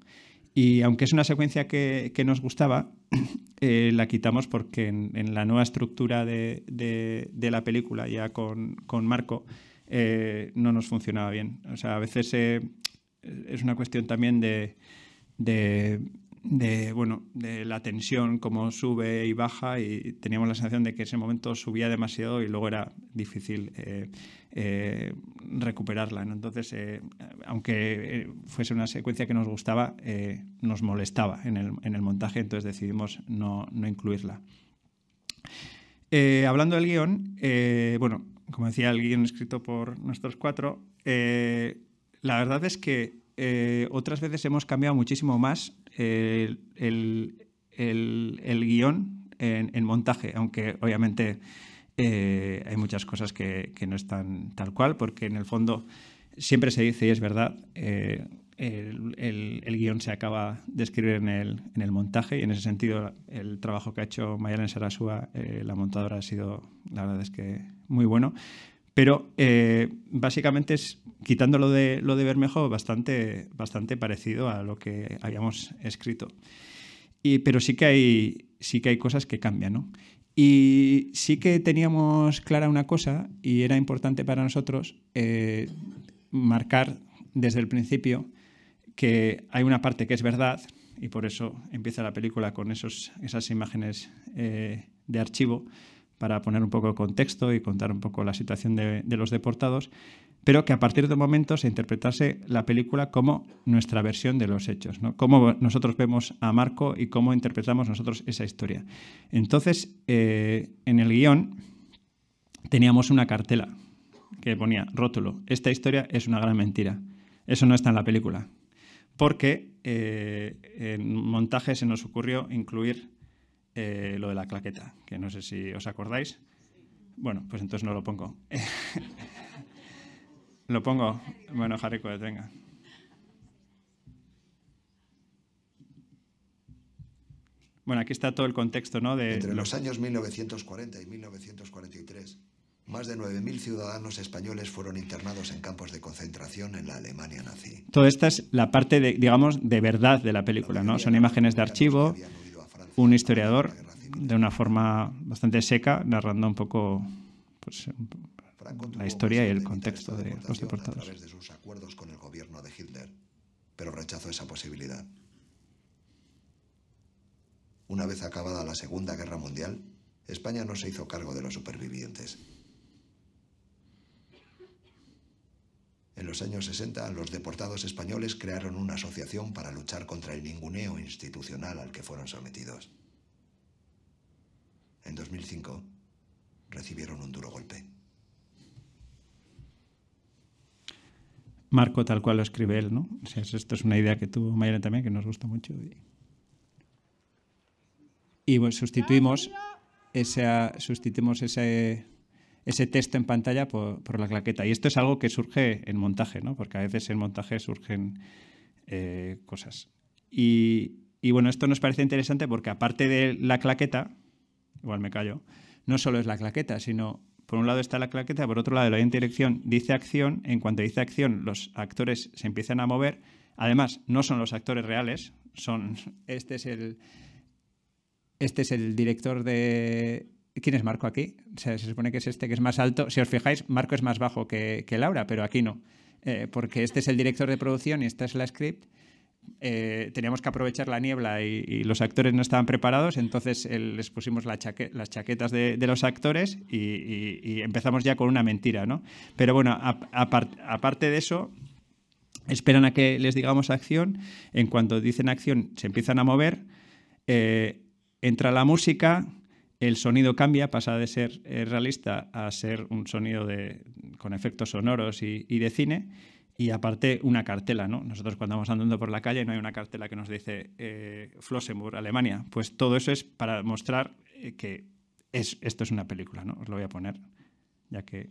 Y aunque es una secuencia que, nos gustaba, eh, la quitamos porque en, la nueva estructura de, la película, ya con, Marco, no nos funcionaba bien. O sea, a veces es una cuestión también de de, bueno, de la tensión, como sube y baja, y teníamos la sensación de que ese momento subía demasiado y luego era difícil eh, eh, recuperarla. Entonces, eh, aunque fuese una secuencia que nos gustaba, nos molestaba en el, montaje, entonces decidimos no, incluirla. hablando del guión, bueno, como decía, el guión escrito por nuestros cuatro, la verdad es que otras veces hemos cambiado muchísimo más el, el, el, guión en, montaje, aunque obviamente eh, hay muchas cosas que, no están tal cual, porque en el fondo siempre se dice, y es verdad, eh, el, el, guión se acaba de escribir en el, montaje y en ese sentido el trabajo que ha hecho Mayalen Sarasúa, eh, la montadora, ha sido, la verdad es que muy bueno. Pero eh, básicamente es, quitando lo de, lo de Bermejo, bastante, bastante parecido a lo que habíamos escrito. Y, pero sí que, hay, sí que hay cosas que cambian, ¿no? Y sí que teníamos clara una cosa, y era importante para nosotros eh, marcar desde el principio que hay una parte que es verdad, y por eso empieza la película con esos, esas imágenes eh, de archivo, para poner un poco de contexto y contar un poco la situación de, los deportados, pero que a partir de un momento se interpretase la película como nuestra versión de los hechos, ¿no? cómo nosotros vemos a Marco y cómo interpretamos nosotros esa historia. Entonces, eh, en el guión teníamos una cartela que ponía rótulo, esta historia es una gran mentira. Eso no está en la película, porque eh, en montaje se nos ocurrió incluir eh, lo de la claqueta, que no sé si os acordáis. Bueno, pues entonces no lo pongo. lo pongo. Bueno, Jarico, venga. Bueno, aquí está todo el contexto, ¿no? De Entre los, años 1940 y 1943, más de 9.000 ciudadanos españoles fueron internados en campos de concentración en la Alemania nazi. Toda esta es la parte, digamos, de verdad de la película, ¿no? Son imágenes de archivo un historiador de una forma bastante seca, narrando un poco pues, la historia y el contexto de los deportados. A través de sus acuerdos con el gobierno de Hitler, pero rechazó esa posibilidad. Una vez acabada la Segunda Guerra Mundial, España no se hizo cargo de los supervivientes En los años 60, los deportados españoles crearon una asociación para luchar contra el ninguneo institucional al que fueron sometidos. En 2005, recibieron un duro golpe. Marco tal cual lo escribe él, ¿no? O esto es una idea que tuvo Mayra también, que nos gusta mucho. Y, pues, sustituimos, esa, sustituimos ese ese texto en pantalla por, la claqueta. Y esto es algo que surge en montaje, ¿no? porque a veces en montaje surgen eh, cosas. Y, bueno, esto nos parece interesante porque aparte de la claqueta, igual me callo, no solo es la claqueta, sino por un lado está la claqueta, por otro lado la dirección dice acción, en cuanto dice acción los actores se empiezan a mover, además no son los actores reales, son, este es el, este es el director de, ¿Quién es Marco aquí? se supone que es este que es más alto. Si os fijáis, Marco es más bajo que, Laura, pero aquí no. Eh, porque este es el director de producción y esta es la script. Eh, teníamos que aprovechar la niebla y, los actores no estaban preparados, entonces eh, les pusimos las chaquetas de, los actores y, y, empezamos ya con una mentira, ¿no? Pero bueno, aparte de eso, esperan a que les digamos acción, en cuanto dicen acción se empiezan a mover, entra la música, el sonido cambia, pasa de ser eh, realista a ser un sonido de, con efectos sonoros y, de cine. Y aparte una cartela, ¿no? Nosotros cuando vamos andando por la calle no hay una cartela que nos dice eh, Flossenburg, Alemania. Pues todo eso es para mostrar eh, que es, esto es una película, ¿no? Os lo voy a poner, ya que...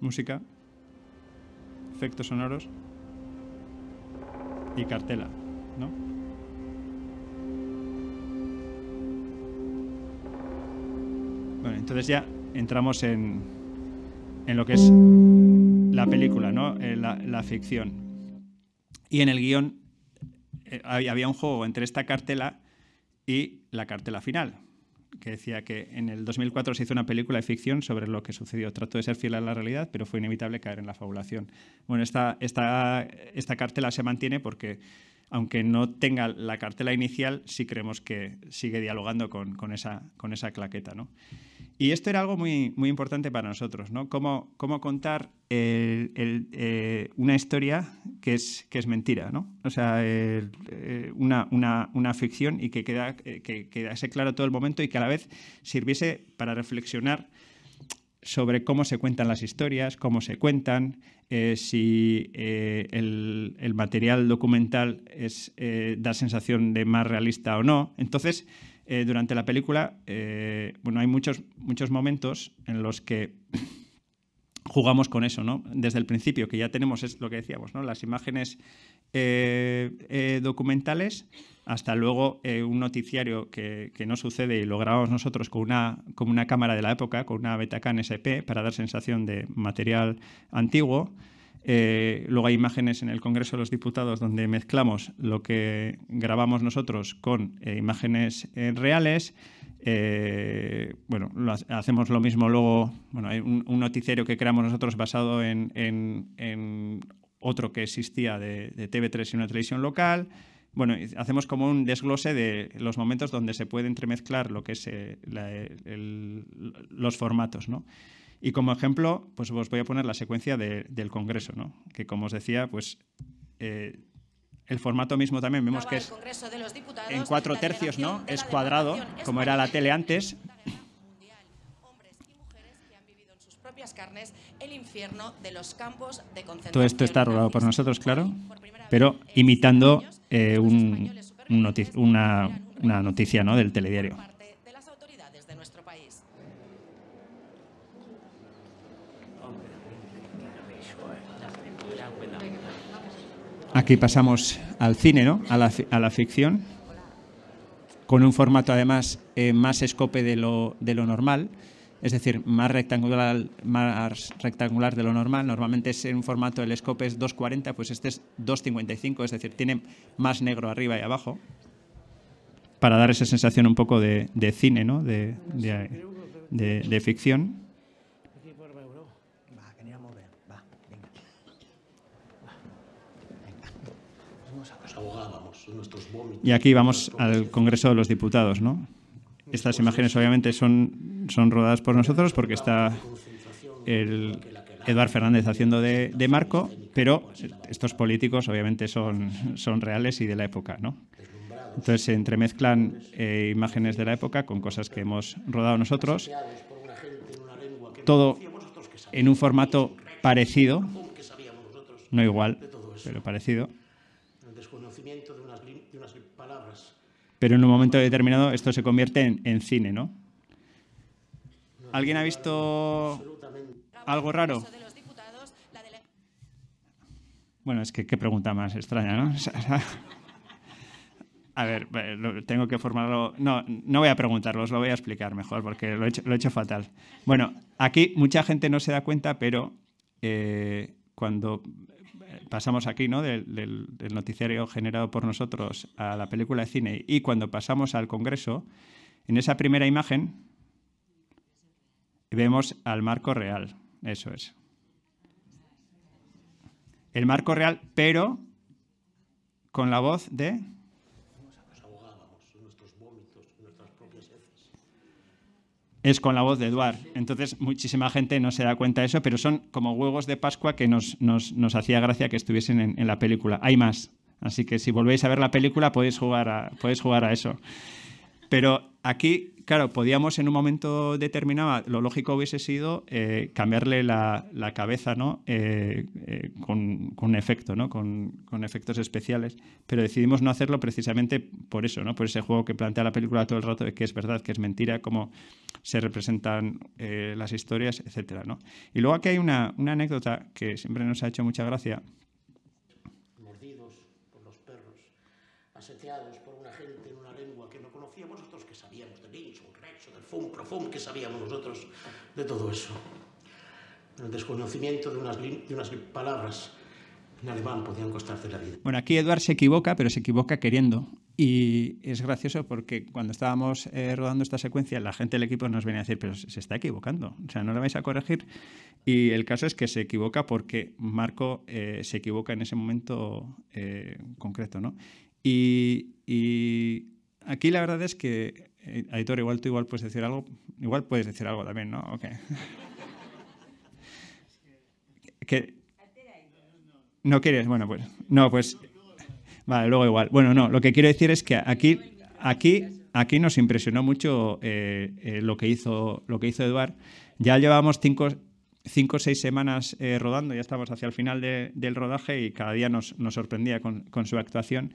Música, efectos sonoros y cartela, ¿no? Bueno, entonces ya entramos en, en lo que es la película, ¿no? Eh, la ficción. Y en el guión eh, había un juego entre esta cartela y la cartela final que decía que en el 2004 se hizo una película de ficción sobre lo que sucedió. Trató de ser fiel a la realidad, pero fue inevitable caer en la fabulación. Bueno, esta, esta, esta cartela se mantiene porque, aunque no tenga la cartela inicial, sí creemos que sigue dialogando con, con esa, con esa claqueta. ¿no? Y esto era algo muy, muy importante para nosotros, ¿no? Cómo, contar eh, una historia que es, que es mentira, ¿no? O sea, eh, una, una, una, ficción y que, queda, eh, que quedase claro todo el momento y que a la vez sirviese para reflexionar sobre cómo se cuentan las historias, cómo se cuentan, si el, material documental es, eh, da sensación de más realista o no. Entonces, eh, durante la película, eh, bueno, hay muchos, muchos momentos en los que jugamos con eso, ¿no? Desde el principio, que ya tenemos es lo que decíamos, ¿no? Las imágenes eh, documentales hasta luego un noticiario que, no sucede y lo grabamos nosotros con una, con una cámara de la época, con una Betacán SP, para dar sensación de material antiguo. Eh, luego hay imágenes en el Congreso de los Diputados donde mezclamos lo que grabamos nosotros con eh, imágenes eh, reales. bueno, hacemos lo mismo luego. Bueno, hay un, noticiero que creamos nosotros basado en, otro que existía de, TV3 y una televisión local bueno, hacemos como un desglose de los momentos donde se puede entremezclar lo que es los formatos, ¿no? Y como ejemplo, pues os voy a poner la secuencia del Congreso, ¿no? que como os decía, pues eh, el formato mismo también vemos que es en cuatro tercios, ¿no? Es cuadrado, como era la tele antes. Todo esto está rodado por nosotros, claro, pero imitando eh, una, una, noticia ¿no? del telediario. Aquí pasamos al cine, ¿no? A la, ficción, con un formato además eh, más escope de lo, normal, es decir, más rectangular, más rectangular de lo normal. Normalmente es un formato, el escope es 2.40, pues este es 2.55, es decir, tiene más negro arriba y abajo, para dar esa sensación un poco de, cine, ¿no? de ficción. Y aquí vamos al Congreso de los Diputados, ¿no? Estas imágenes obviamente son, son rodadas por nosotros porque está el Eduard Fernández haciendo de, de, Marco, pero estos políticos obviamente son, son reales y de la época, ¿no? Entonces se entremezclan eh, imágenes de la época con cosas que hemos rodado nosotros. Todo en un formato parecido, no igual, pero parecido. Pero en un momento determinado esto se convierte en, cine, ¿no? ¿Alguien ha visto algo raro? Bueno, es que qué pregunta más extraña, ¿no? A ver, eh, tengo que formarlo. No, no voy a preguntarlo, os lo voy a explicar mejor porque lo he hecho, fatal. Bueno, aquí mucha gente no se da cuenta, pero eh, cuando pasamos aquí, ¿no? Del, del, noticiario generado por nosotros a la película de cine y cuando pasamos al Congreso, en esa primera imagen vemos al marco real, eso es. El marco real, pero con la voz de... es con la voz de Eduard. Entonces, muchísima gente no se da cuenta de eso, pero son como huevos de Pascua que nos, nos, hacía gracia que estuviesen en, en, la película. Hay más. Así que si volvéis a ver la película podéis jugar a, podéis jugar a eso. Pero Aquí, claro, podíamos en un momento determinado, lo lógico hubiese sido eh, cambiarle la, cabeza, ¿no? Eh, eh, con, efecto, Con, efectos especiales. Pero decidimos no hacerlo precisamente por eso, ¿no? Por ese juego que plantea la película todo el rato de que es verdad, que es mentira, cómo se representan las historias, etcétera, Y luego aquí hay una, anécdota que siempre nos ha hecho mucha gracia. Mordidos por los perros, aseteados un profum, que sabíamos nosotros de todo eso. El desconocimiento de unas, de unas palabras en alemán podían costarte la vida. Bueno, aquí Eduard se equivoca, pero se equivoca queriendo. Y es gracioso porque cuando estábamos eh, rodando esta secuencia, la gente del equipo nos venía a decir, pero se está equivocando, o sea, no la vais a corregir. Y el caso es que se equivoca porque Marco eh, se equivoca en ese momento eh, concreto, ¿no? y aquí la verdad es que, Editor, eh, igual tú igual puedes decir algo, igual puedes decir algo también, ¿no? que, no quieres, bueno, pues, no, pues, vale, luego igual. Bueno, no, lo que quiero decir es que aquí, aquí, aquí nos impresionó mucho eh, eh, lo que hizo, lo que hizo Eduard. Ya llevábamos cinco, o seis semanas rodando, ya estamos hacia el final del rodaje y cada día nos, sorprendía con, su actuación.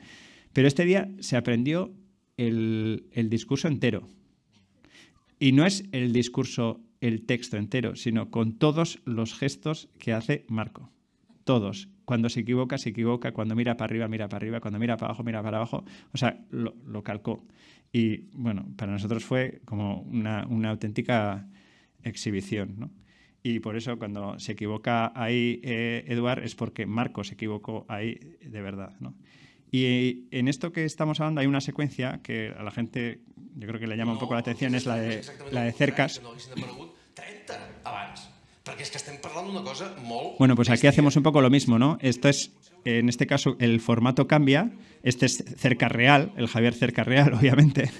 Pero este día se aprendió el, discurso entero. Y no es el discurso, el texto entero, sino con todos los gestos que hace Marco. Todos. Cuando se equivoca, se equivoca. Cuando mira para arriba, mira para arriba. Cuando mira para abajo, mira para abajo. O sea, lo, calcó. Y bueno, para nosotros fue como una, auténtica exhibición. ¿no? Y por eso cuando se equivoca ahí eh, Eduard es porque Marco se equivocó ahí de verdad. ¿no? Y eh, en esto que estamos hablando hay una secuencia que a la gente, yo creo que le llama un poco la atención, es la de, la de cercas. Bueno, pues aquí hacemos un poco lo mismo, ¿no? Esto es, en este caso, el formato cambia. Este es Cerca Real, el Javier Cerca Real, obviamente.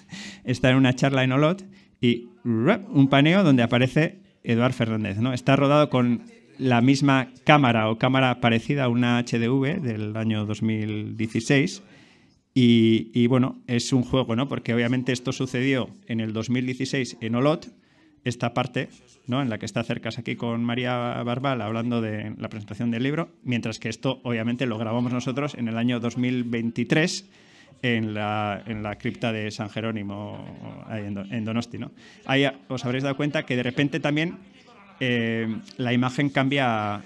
Está en una charla en Olot y un paneo donde aparece Eduard Fernández, ¿no? Está rodado con la misma cámara o cámara parecida a una HDV del año 2016. Y, bueno, es un juego, ¿no? Porque obviamente esto sucedió en el 2016 en Olot, esta parte, ¿no? En la que está cerca aquí con María Barbal hablando de la presentación del libro, mientras que esto obviamente lo grabamos nosotros en el año 2023 en la, en la cripta de San Jerónimo, en, Donosti, ¿no? Ahí os habréis dado cuenta que de repente también eh, la imagen cambia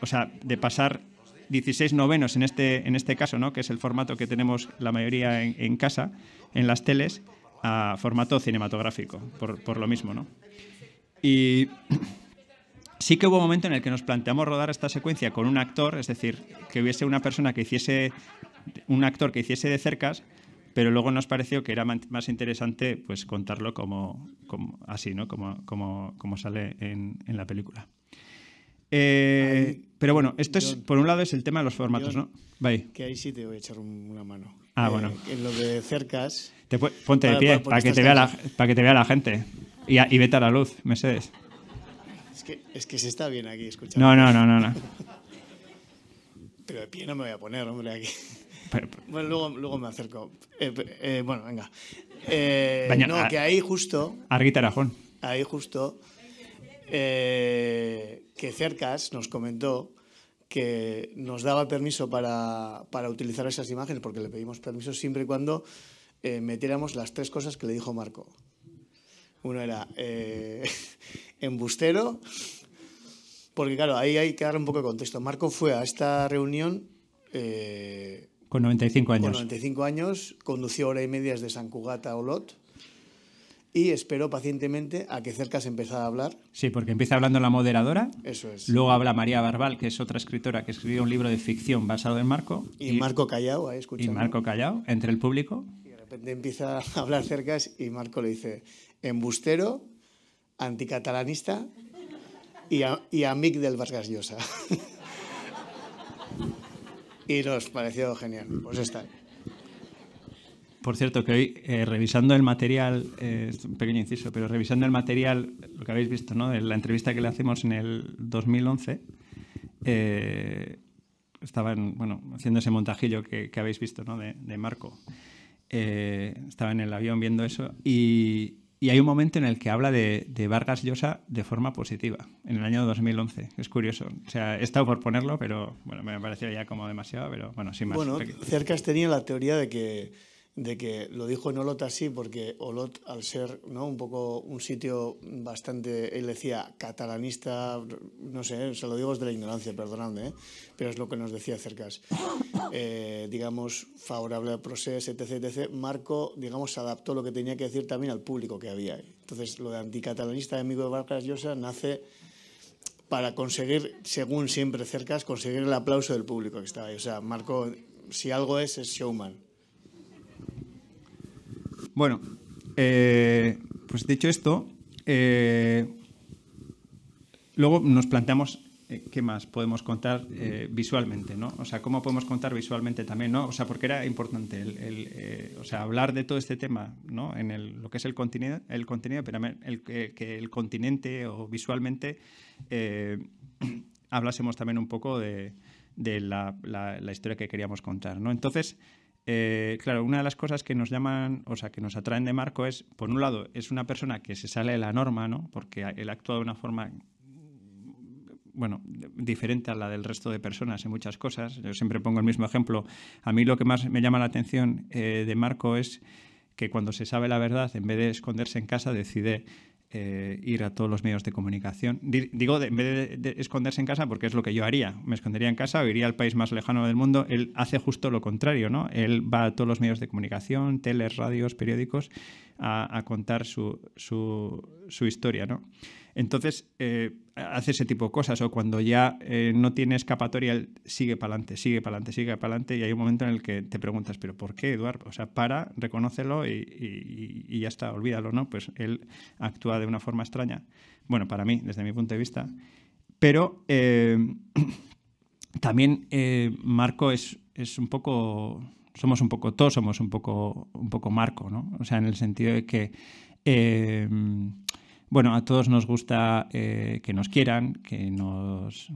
o sea, de pasar 16 novenos en este, en este caso, ¿no? que es el formato que tenemos la mayoría en, casa, en las teles, a formato cinematográfico, por, lo mismo. ¿no? Y sí que hubo un momento en el que nos planteamos rodar esta secuencia con un actor, es decir, que hubiese una persona que hiciese, un actor que hiciese de cercas, pero luego nos pareció que era más interesante pues, contarlo como, como así, ¿no? como, como, como sale en, la película. Eh, pero bueno, esto es, por un lado es el tema de los formatos, ¿no? Bye. Que ahí sí te voy a echar una mano. Ah, eh, bueno. En lo de cercas. ponte de ah, pie para, que te vea la, para que te vea la gente. Y, y vete a la luz, Mercedes. Es que, es que se está bien aquí escuchando. No, no, no, no. no. Pero de pie no me voy a poner, hombre, aquí bueno, luego, luego, me acerco. Eh, eh, bueno, venga. Eh, no, que ahí justo. Arguitarajón. Ahí justo. que Cercas nos comentó que nos daba permiso para, utilizar esas imágenes, porque le pedimos permiso siempre y cuando metiéramos las tres cosas que le dijo Marco. Uno era embustero, porque claro, ahí hay que dar un poco de contexto. Marco fue a esta reunión con 95 años. Con 95 años, condució hora y media desde San Cugat a Olot y esperó pacientemente a que Cercas empezara a hablar. Sí, porque empieza hablando la moderadora. Eso es. Luego habla María Barbal, que es otra escritora que escribió un libro de ficción basado en Marco. Y, Marco Callao, ahí escuchando. Y Marco Callao, entre el público. Y de repente empieza a hablar Cercas y Marco le dice, embustero, anticatalanista y, a, del Vargas Llosa. y nos pareció genial. Pues está. Por cierto, que hoy, eh, revisando el material, eh, un pequeño inciso, pero revisando el material, lo que habéis visto, ¿no? En la entrevista que le hacemos en el 2011, eh, estaban, bueno, haciendo ese montajillo que, habéis visto, ¿no? De, de Marco. estaba en el avión viendo eso y, y hay un momento en el que habla de, de, Vargas Llosa de forma positiva, en el año 2011. Es curioso. O sea, he estado por ponerlo, pero bueno, me pareció ya como demasiado, pero bueno, sin más. Bueno, Cercas tenido la teoría de que de que lo dijo en Olot así porque Olot, al ser ¿no? un poco un sitio bastante, él decía, catalanista, no sé, se lo digo de la ignorancia, perdonadme, ¿eh? pero es lo que nos decía Cercas, eh, digamos, favorable al proceso, etc, etc. Marco, digamos, adaptó lo que tenía que decir también al público que había. Entonces, lo de anticatalanista amigo de Vargas Llosa nace para conseguir, según siempre Cercas, conseguir el aplauso del público que estaba ahí. O sea, Marco, si algo es, es showman. Bueno, eh, pues dicho esto, eh, luego nos planteamos eh, qué más podemos contar visualmente, ¿no? O sea, cómo podemos contar visualmente también, ¿no? O sea, porque era importante o sea, hablar de todo este tema, ¿no? En el, lo que es el contenido, el contenido pero el, que el continente o visualmente hablásemos también un poco de, la, la historia que queríamos contar, ¿no? Entonces, eh, claro, una de las cosas que nos llaman, o sea, que nos atraen de Marco es, por un lado, es una persona que se sale de la norma, ¿no? Porque él actúa de una forma bueno, diferente a la del resto de personas en muchas cosas. Yo siempre pongo el mismo ejemplo. A mí lo que más me llama la atención eh, de Marco es que cuando se sabe la verdad, en vez de esconderse en casa, decide eh, ir a todos los medios de comunicación. Digo, en vez de, esconderse en casa, porque es lo que yo haría. Me escondería en casa o iría al país más lejano del mundo. Él hace justo lo contrario, ¿no? Él va a todos los medios de comunicación, teles, radios, periódicos, a, contar su, su, su historia, ¿no? Entonces, eh, hace ese tipo de cosas, o cuando ya eh, no tiene escapatoria, sigue para adelante, sigue para adelante, sigue para adelante, y hay un momento en el que te preguntas, pero ¿por qué, Eduardo? O sea, para, reconócelo y, ya está, olvídalo, ¿no? Pues él actúa de una forma extraña, bueno, para mí, desde mi punto de vista, pero eh, también Marco es, un poco somos un poco todos somos un poco un poco marco no o sea en el sentido de que bueno, a todos nos gusta eh, que nos quieran, que nos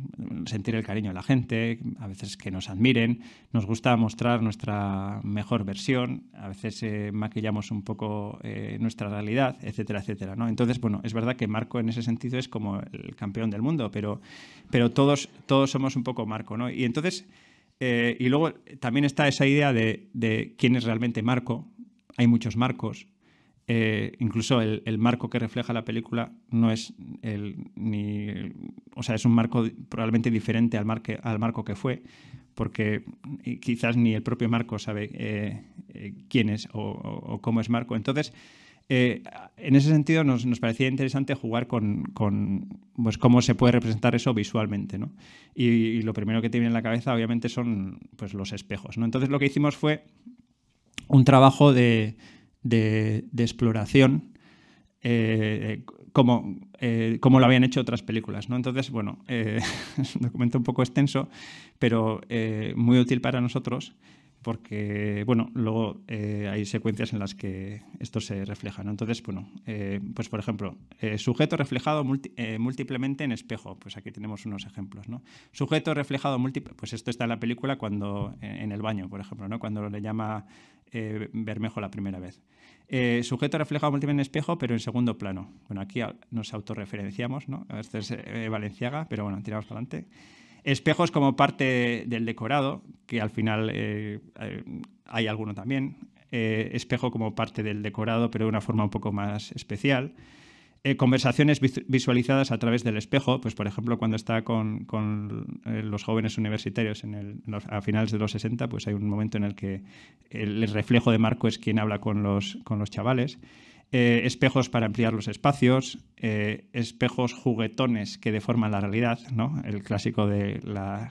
sentir el cariño de la gente, a veces que nos admiren, nos gusta mostrar nuestra mejor versión, a veces eh, maquillamos un poco eh, nuestra realidad, etcétera, etcétera. ¿no? Entonces, bueno, es verdad que Marco en ese sentido es como el campeón del mundo, pero, pero todos, todos somos un poco Marco, ¿no? Y entonces, y luego también está esa idea de, de quién es realmente Marco, hay muchos Marcos, eh, incluso el, marco que refleja la película no es el, ni, o sea, es un marco probablemente diferente al, al marco que fue, porque eh, quizás ni el propio Marco sabe eh, quién es o, cómo es Marco. Entonces, en ese sentido nos, parecía interesante jugar con, con pues, cómo se puede representar eso visualmente. Y, lo primero que te viene en la cabeza, obviamente, son pues, los espejos. Entonces, lo que hicimos fue un trabajo de, de, exploración eh, eh, como, lo habían hecho otras películas. ¿no? Entonces, bueno, eh, es un documento un poco extenso, pero muy útil para nosotros porque, bueno, luego hay secuencias en las que esto se refleja. ¿no? Entonces, bueno, pues por ejemplo, sujeto reflejado múltiplemente en espejo. Pues aquí tenemos unos ejemplos, ¿no? Sujeto reflejado múltiple, pues esto está en la película cuando, en el baño, por ejemplo, ¿no? Cuando le llama Bermejo eh, la primera vez. Eh, sujeto reflejado múltiple en espejo, pero en segundo plano. Bueno, aquí nos autorreferenciamos, ¿no? Este es eh, Valenciaga, pero bueno, tiramos para adelante. Espejos como parte del decorado, que al final hay alguno también. espejo como parte del decorado, pero de una forma un poco más especial. Eh, conversaciones visualizadas a través del espejo, pues por ejemplo cuando está con, eh, los jóvenes universitarios en el, a finales de los 60, pues hay un momento en el que el, reflejo de Marco es quien habla con los, con los chavales. Eh, espejos para ampliar los espacios, espejos juguetones que deforman la realidad, ¿no? El clásico de la,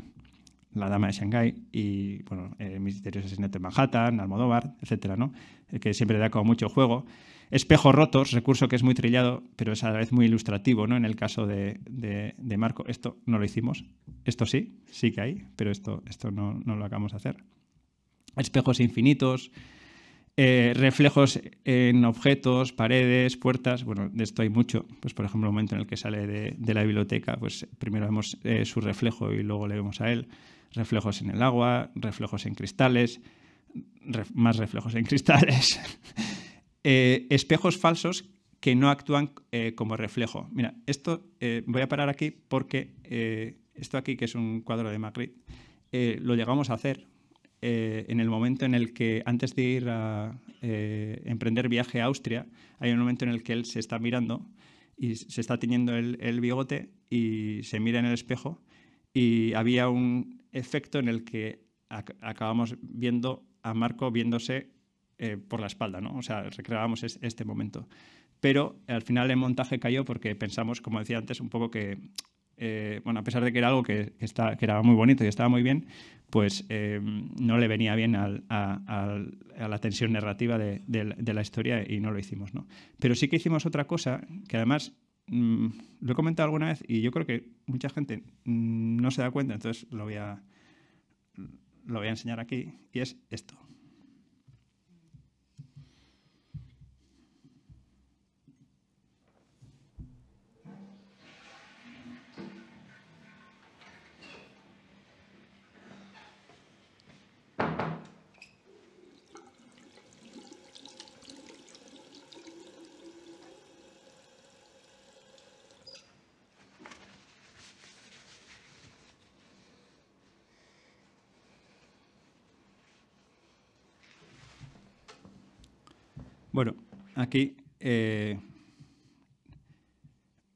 la Dama de Shanghai y, bueno, eh, Misterios Asesinato en Manhattan, Almodóvar, etcétera, ¿no? Eh, que siempre da como mucho juego. Espejos rotos, recurso que es muy trillado, pero es a la vez muy ilustrativo, ¿no? En el caso de, Marco, esto no lo hicimos, esto sí, sí que hay, pero esto, esto no, no lo acabamos de hacer. Espejos infinitos, eh, reflejos en objetos, paredes, puertas, bueno, de esto hay mucho, pues por ejemplo, el momento en el que sale de, la biblioteca, pues primero vemos eh, su reflejo y luego le vemos a él, reflejos en el agua, reflejos en cristales, más reflejos en cristales, eh, espejos falsos que no actúan como reflejo. Mira, esto voy a parar aquí porque esto aquí, que es un cuadro de Macri, lo llegamos a hacer eh, en el momento en el que, antes de ir a eh, emprender viaje a Austria, hay un momento en el que él se está mirando y se está tiñendo el, bigote y se mira en el espejo y había un efecto en el que acabamos viendo a Marco viéndose eh, por la espalda, ¿no? O sea, recreábamos este momento. Pero al final el montaje cayó porque pensamos, como decía antes, un poco que eh, bueno, a pesar de que era algo que, era muy bonito y estaba muy bien, pues eh, no le venía bien a, la tensión narrativa de, la historia y no lo hicimos. ¿no? Pero sí que hicimos otra cosa que además mm, lo he comentado alguna vez y yo creo que mucha gente mm, no se da cuenta, entonces lo voy lo voy a enseñar aquí, y es esto. Bueno, aquí, eh,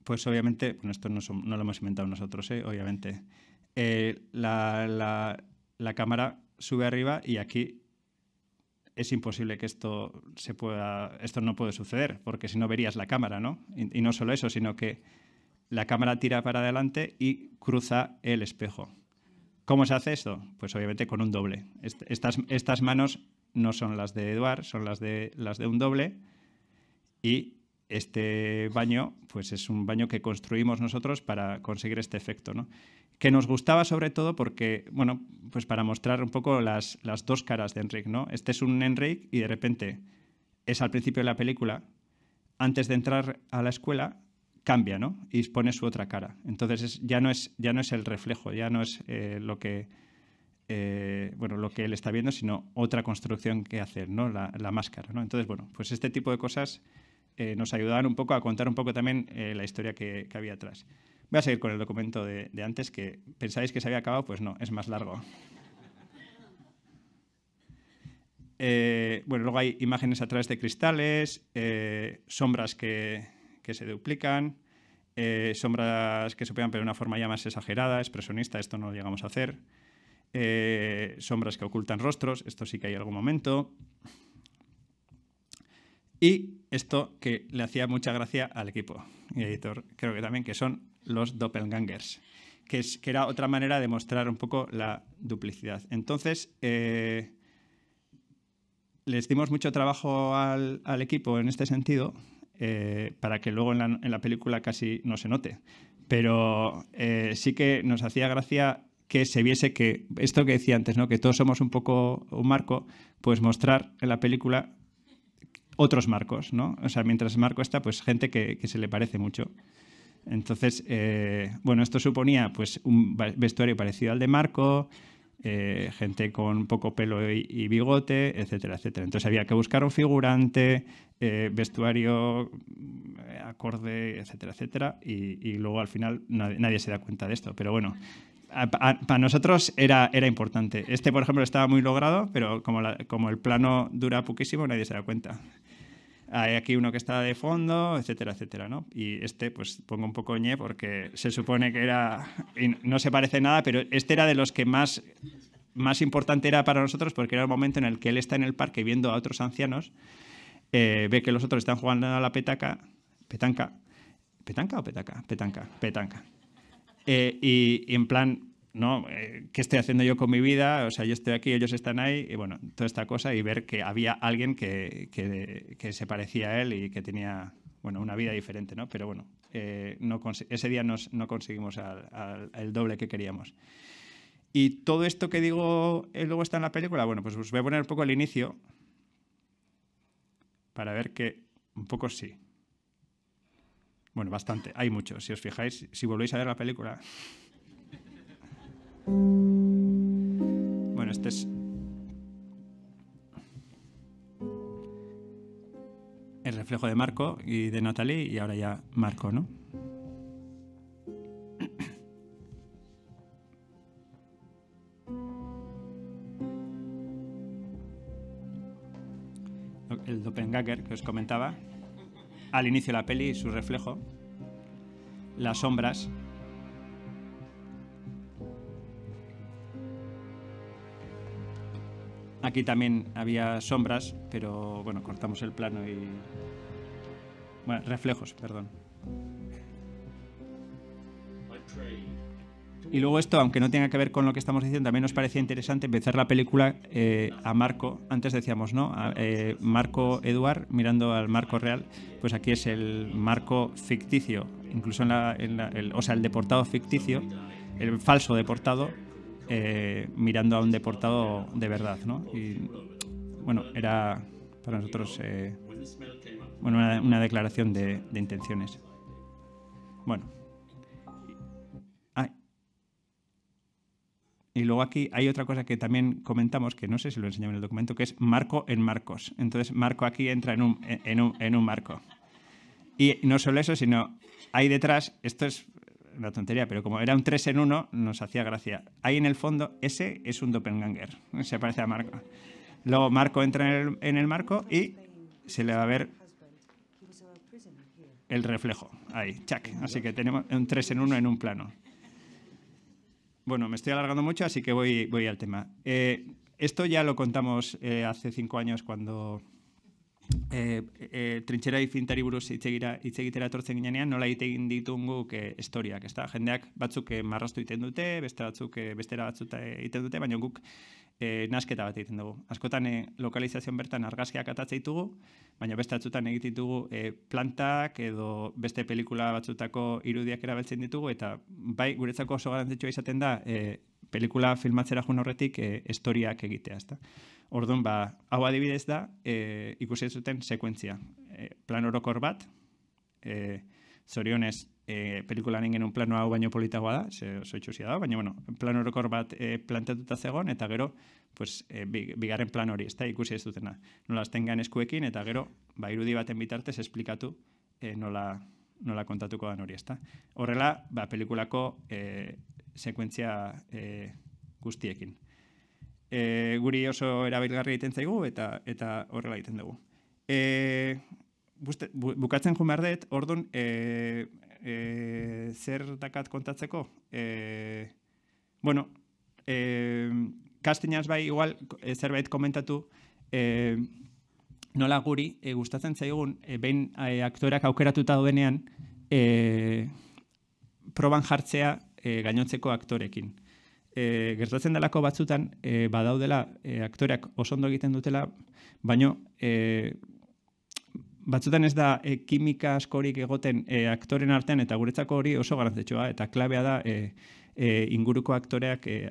pues obviamente, bueno, esto no, lo hemos inventado nosotros, eh, obviamente. Eh, la, cámara sube arriba y aquí es imposible que esto se pueda, esto no puede suceder, porque si no verías la cámara, ¿no? Y, no solo eso, sino que la cámara tira para adelante y cruza el espejo. ¿Cómo se hace esto? Pues obviamente con un doble. estas, estas manos no son las de Eduard, son las de, las de un doble. Y este baño, pues es un baño que construimos nosotros para conseguir este efecto, ¿no? Que nos gustaba sobre todo porque, bueno, pues para mostrar un poco las, dos caras de Enric, ¿no? Este es un Enric y de repente es al principio de la película, antes de entrar a la escuela, cambia, ¿no? Y pone su otra cara. Entonces ya, no es, ya no es el reflejo, ya no es eh, lo que eh, bueno, lo que él está viendo, sino otra construcción que hacer, ¿no? la, máscara. ¿no? Entonces, bueno, pues este tipo de cosas eh, nos ayudaban un poco a contar un poco también eh, la historia que, había atrás. Voy a seguir con el documento de, antes, que pensáis que se había acabado, pues no, es más largo. bueno, luego hay imágenes a través de cristales, sombras que, se duplican, sombras que se pegan pero de una forma ya más exagerada, expresionista, esto no lo llegamos a hacer. Eh, sombras que ocultan rostros, esto sí que hay algún momento. Y esto que le hacía mucha gracia al equipo y editor, creo que también, que son los doppelgangers, que, que era otra manera de mostrar un poco la duplicidad. Entonces, eh, les dimos mucho trabajo al, equipo en este sentido, eh, para que luego en la, película casi no se note. Pero sí que nos hacía gracia que se viese que esto que decía antes, ¿no? que todos somos un poco un marco, pues mostrar en la película otros marcos, ¿no? O sea, mientras Marco está, pues gente que, que se le parece mucho. Entonces, eh, bueno, esto suponía pues un vestuario parecido al de Marco, eh, gente con poco pelo y, bigote, etcétera, etcétera. Entonces había que buscar un figurante, eh, vestuario acorde, etcétera, etcétera. Y, luego al final nadie, nadie, se da cuenta de esto. Pero bueno, para nosotros era, era importante. Este, por ejemplo, estaba muy logrado, pero como, como el plano dura poquísimo, nadie se da cuenta. Hay aquí uno que está de fondo, etcétera, etcétera, ¿no? Y este, pues pongo un poco ñe porque se supone que era... no se parece nada, pero este era de los que más, más importante era para nosotros porque era el momento en el que él está en el parque viendo a otros ancianos, eh, ve que los otros están jugando a la petaca, petanca, petanca o petaca, petanca, petanca. Eh, y, en plan, ¿no? Eh, ¿Qué estoy haciendo yo con mi vida? O sea, yo estoy aquí, ellos están ahí, y bueno, toda esta cosa, y ver que había alguien que, que, se parecía a él y que tenía, una vida diferente, ¿no? Pero bueno, eh, ese día no conseguimos al, el doble que queríamos. Y todo esto que digo luego está en la película, bueno, pues os voy a poner un poco el inicio para ver que un poco sí. Bueno, bastante, hay muchos. Si os fijáis, si volvéis a ver la película. Bueno, este es. El reflejo de Marco y de Natalie, y ahora ya Marco, ¿no? El Doppelganger que os comentaba al inicio de la peli su reflejo, las sombras. Aquí también había sombras, pero bueno, cortamos el plano y... Bueno, reflejos, perdón. Y luego esto, aunque no tenga que ver con lo que estamos diciendo, también nos parecía interesante empezar la película eh, a Marco, antes decíamos, ¿no? Eh, Marco Eduard mirando al Marco real, pues aquí es el Marco ficticio, incluso en la, o sea, el deportado ficticio, el falso deportado, eh, mirando a un deportado de verdad, ¿no? Y bueno, era para nosotros bueno, una, declaración de intenciones. Bueno. Y luego aquí hay otra cosa que también comentamos, que no sé si lo enseñamos en el documento, que es marco en marcos. Entonces, marco aquí entra en un, marco. Y no solo eso, sino hay detrás, esto es una tontería, pero como era un 3 en 1, nos hacía gracia. Ahí en el fondo, ese es un doppelganger, se parece a Marco. Luego Marco entra en el, en el marco y se le va a ver el reflejo, ahí, chac. Así que tenemos un 3 en 1 en un plano. Bueno, me estoy alargando mucho, así que voy, voy al tema. Eh, esto ya lo contamos eh, hace cinco años cuando eh, eh, Trinchera y Fintari buruz hitz egitera etortzen ginean, nola hite egin ditungu que historiak, ez da? Jendeak batzuk marrastu egiten dute, beste batzuk bestera batzuta egiten dute, baina guk e, nasketa bat egiten dugu. Askotan e, lokalizazioan bertan argazkiak atatzen ditugu, baina beste atzutan egiten ditugu e, plantak edo beste pelikula batzutako irudiak erabiltzen ditugu, eta bai guretzako oso garantitxoa izaten da e, pelikula filmatzera jun horretik e, historiak egitea. Ezta. Orduan, ba, hau adibidez da, e, ikusi zuten sekuentzia. E, plan orokor bat, e, zorionez e, pelikularen genuen plano hau baino politagoa da, ze oso da, baina, bueno, plano horrekor bat e, planteatuta zegoen, eta gero, pues, e, bigarren plan hori, ez ikusi ez dutena. Nola, azten gan eskuekin, eta gero, ba, irudi baten bitartez esplikatu e, nola, nola kontatuko da hori, ez da. Horrela, ba, pelikulako e, sekuentzia e, guztiekin. E, guri oso erabilgarri egiten zaigu, eta eta horrela egiten dugu. E, bukatzen jumar dut, orduan, e, e, zer dakat kontatzeko? E, bueno, e, eh, kastinaz bai igual zerbait komentatu, e, nola guri gustatzen zaigun, e, behin e, aktorak aukeratuta daudenean e, proban jartzea e, gainotzeko aktorekin. E, gertatzen delako batzutan, e, badaudela e, aktoreak oso ondo egiten dutela, baino e, batzutan ez da e, kimika askorik egoten e, aktoren artean eta guretzako hori oso garrantzitsua eta klabea da e, e, inguruko aktoreak e,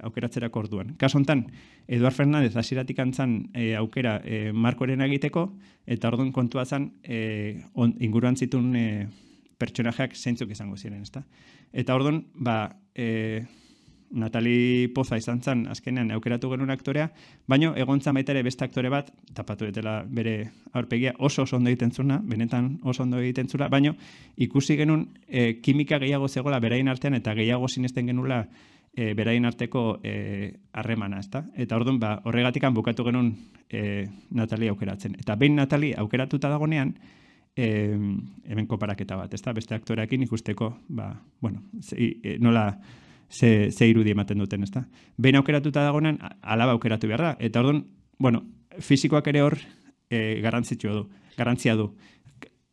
orduan. Kaso hontan Eduard Fernandez aziratik antzan aukera e, Markoren egiteko eta orduan kontua zan e, inguruan zitun e, pertsonajeak zeintzuk izango ziren, ezta? Eta orduan ba e, Natali Poza izan zen, azkenean aukeratu genuen aktorea, baino egontza baita ere beste aktore bat, tapatu etela bere aurpegia oso oso ondo egiten zuna, benetan oso ondo egiten zula, baino ikusi genuen e, kimika gehiago zegoela berain artean eta gehiago sinesten genula e, eh, berain arteko eh, harremana, e, ezta? Eta orduan, ba, horregatik bukatu genuen e, Natali aukeratzen. Eta behin Natali aukeratuta dagonean, e, hemen koparaketa bat, ezta? Beste aktoreakin ikusteko, ba, bueno, nola, ze, ze irudi ematen duten, ezta. Bein aukeratuta dagoenan, alaba aukeratu behar da. Eta orduan, bueno, fizikoak ere hor e, garantzitu du, garantzia du.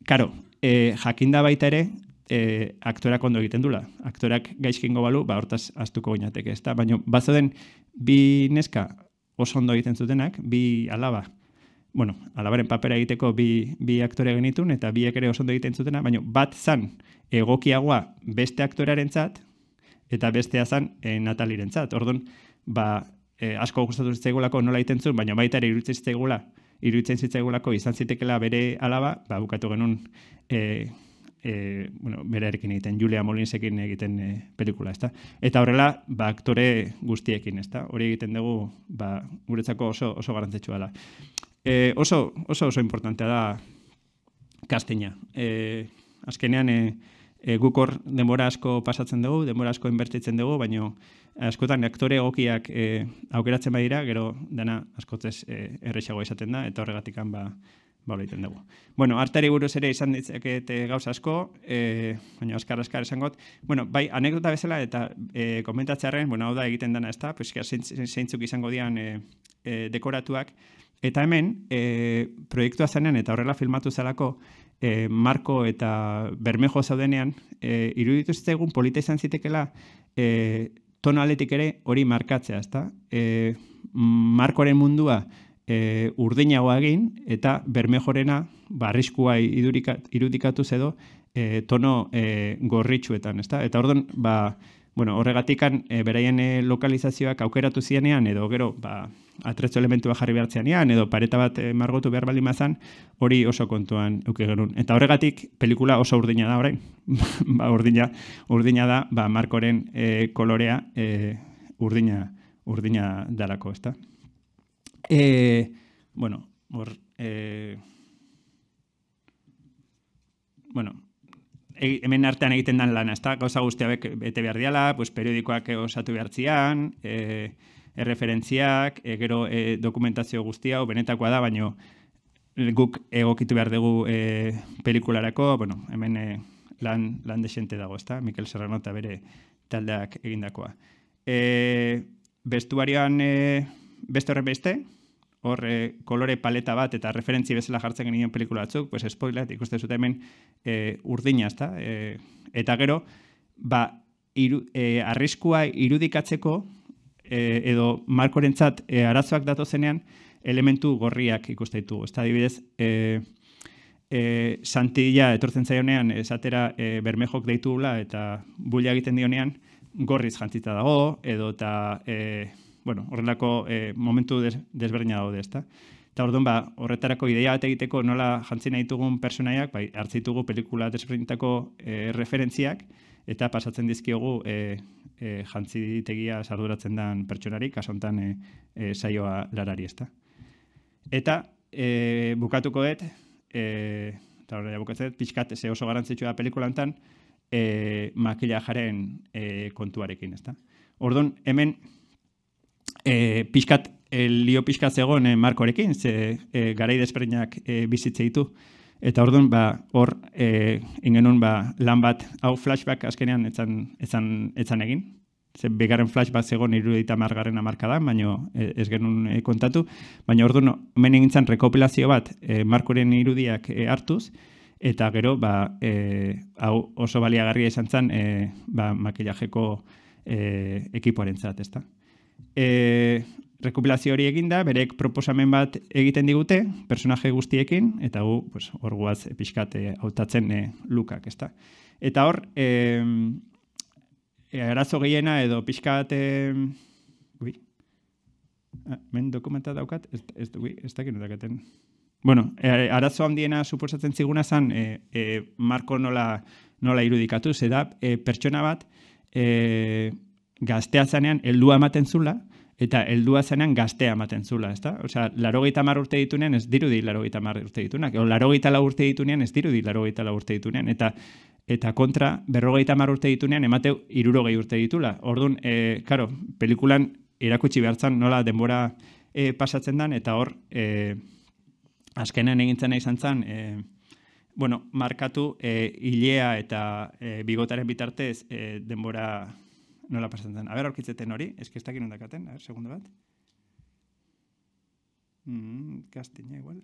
Karo, e, jakinda baita ere, e, aktorak ondo egiten dula. Aktorak gaizkingo gobalu, ba, hortaz astuko gainatek, ezta. Baina, bazo den, bi neska oso ondo egiten zutenak, bi alaba. Bueno, alabaren papera egiteko bi, bi aktore genitun eta biek ere oso ondo egiten zutena, baina bat zan egokiagoa beste zat eta bestea zan e, eh, Natalirentzat. Orduan, ba, e, asko gustatu zitzaigulako nola iten zuen, baina baita ere iruditzen zitzaigula, irutzen zitzaigulako izan zitekela bere alaba, ba, bukatu genuen e, e, bueno, berarekin egiten, Julia Molinsekin egiten e, pelikula, ezta? Eta horrela, ba, aktore guztiekin, ezta? Hori egiten dugu, ba, guretzako oso, oso da. E, oso, oso, oso importantea da kastina. E, azkenean, eh, e, eh, gukor denbora asko pasatzen dugu, denbora asko inbertitzen dugu, baina askotan aktore egokiak e, aukeratzen badira, gero dena askotez e, eh, erresago izaten da eta horregatikan ba ba egiten dugu. Bueno, arteri buruz ere izan ditzakete gauza asko, e, baina askar askar esangot. Bueno, bai, anekdota bezala eta e, komentatzearren, bueno, hau da egiten dena, ezta? da, zeintzuk izango dian e, dekoratuak Eta hemen, e, proiektua zenean eta horrela filmatu zelako, e, eh, Marko eta Bermejo zaudenean, e, iruditu egun polita izan zitekela e, eh, tono ere hori markatzea, ezta? E, Markoaren mundua e, urdinagoa egin eta Bermejorena barriskua irudikatu zedo e, tono e, gorritxuetan, ezta? Eta orduan ba, bueno, horregatik eh, beraien eh, lokalizazioak aukeratu zienean edo gero ba atrezto elementu jarri behartzeanean edo pareta bat e, margotu behar bali hori oso kontuan euke gerun. Eta horregatik pelikula oso urdina da orain. ba urdina, urdina da, ba Markoren kolorea urdina urdina darako, ezta. E, bueno, hor e, Bueno, E, hemen artean egiten dan lana, ezta? Gauza guztiak bete behar diala, pues, periodikoak osatu behar zian, e, erreferentziak, e, gero e, dokumentazio guztia, hau benetakoa da, baino guk egokitu behar dugu e, pelikularako, bueno, hemen e, lan, lan desente dago, ezta? Mikel Serrano eta bere taldeak egindakoa. E, bestuarioan e, beste horrek beste, hor eh, kolore paleta bat eta referentzi bezala jartzen genien pelikula batzuk, pues spoiler, ikuste zuten hemen e, urdina, ezta? E, eta gero, ba, iru, arriskua irudikatzeko e, edo markorentzat e, arazoak dato zenean elementu gorriak ikuste ditugu. Ezta adibidez, e, e, santilla etortzen zaionean esatera e, bermejok deitu gula eta bulla egiten dionean gorriz jantzita dago edo eta e, bueno, horrelako e, momentu des, desberdina daude, ezta. Eta orduan, ba, horretarako ideia bat egiteko nola jantzi nahi dugun personaiak, bai, hartzi pelikula desberdintako e, eh, referentziak, eta pasatzen dizkiogu e, eh, e, jantzi ditegia sarduratzen dan pertsonari, kasontan e, e, saioa larari, ezta. Eta e, bukatuko et, e, eta da bukatzen pixkat ze oso garantzitsua pelikulantan, E, makila jaren e, kontuarekin, ez da. Orduan, hemen, e, pixkat, e, lio pixkat zegoen eh, markorekin, ze e, garaide bizitze ditu. Eta orduan, ba, hor, e, ingenun, ba, lan bat, hau flashback azkenean etzan, etzan, etzan egin. Ze, begaren flashback zegoen irudita margaren amarkada, baino ez genuen kontatu. Baina orduan, no, meni rekopilazio bat, markoren irudiak hartuz, eta gero, ba, e, hau oso baliagarria izan zen, e, ba, makilajeko e, ekipoaren e, hori egin da, berek proposamen bat egiten digute, personaje guztiekin, eta gu, pues, hor guaz, e, hautatzen e, lukak, ez da. Eta hor, e, arazo gehiena edo pixkate... Ui, ah, men dokumenta daukat, ez, ez, ui, ez dakit notaketen. Bueno, e, arazo handiena suposatzen ziguna zan, e, e, marko nola, nola irudikatu, e, pertsona bat, e, gaztea zanean heldua ematen zula, eta heldua zenean gaztea ematen zula, ezta? Osea, laro urte ditunean ez dirudi laro urte ditunak, edo laro urte ditunean ez dirudi laro urte ditunean, eta eta kontra, berrogeita mar urte ditunean emateu irurogei urte ditula. Orduan, e, karo, pelikulan erakutsi behartzen nola denbora e, pasatzen dan, eta hor, e, eh, askenean egintzen nahi zantzan, bueno, markatu e, eta e, bigotaren bitartez e, denbora no la pasatzen. A ver, aurkitzeten hori, eske ez dakien undakaten, a ver, segundu bat. Mm, castiña igual.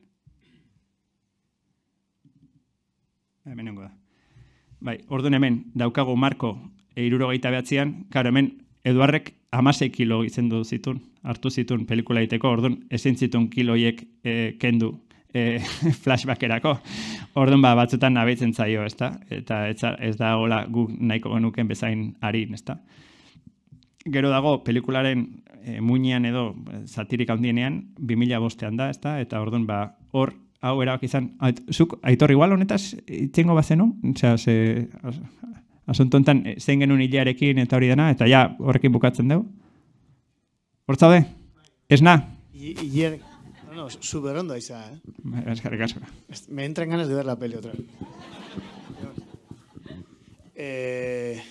Ba, hemen da. Bai, orduan hemen daukago Marko 69an, e claro, hemen Eduarrek 16 kilo izendu zitun, hartu zitun pelikula iteko, Orduan ezent zitun kilo hiek e, kendu e, flashbackerako. Orduan ba batzuetan nabitzen zaio, ezta? Eta ez da hola guk nahiko genuken bezain ari, ezta? gero dago pelikularen eh, muinean edo satirik eh, handienean 2005ean da, ezta? Eta ordun ba hor hau erak izan ait, zuk aitor igual honetaz itzengo bazenu, osea se asunto tan eh, zein genun hilarekin eta hori dena eta ja horrekin bukatzen dugu. Hortzaude? ez na? No, no, super ondo aiza, ba, Me entran ganas de ver la peli otra eh...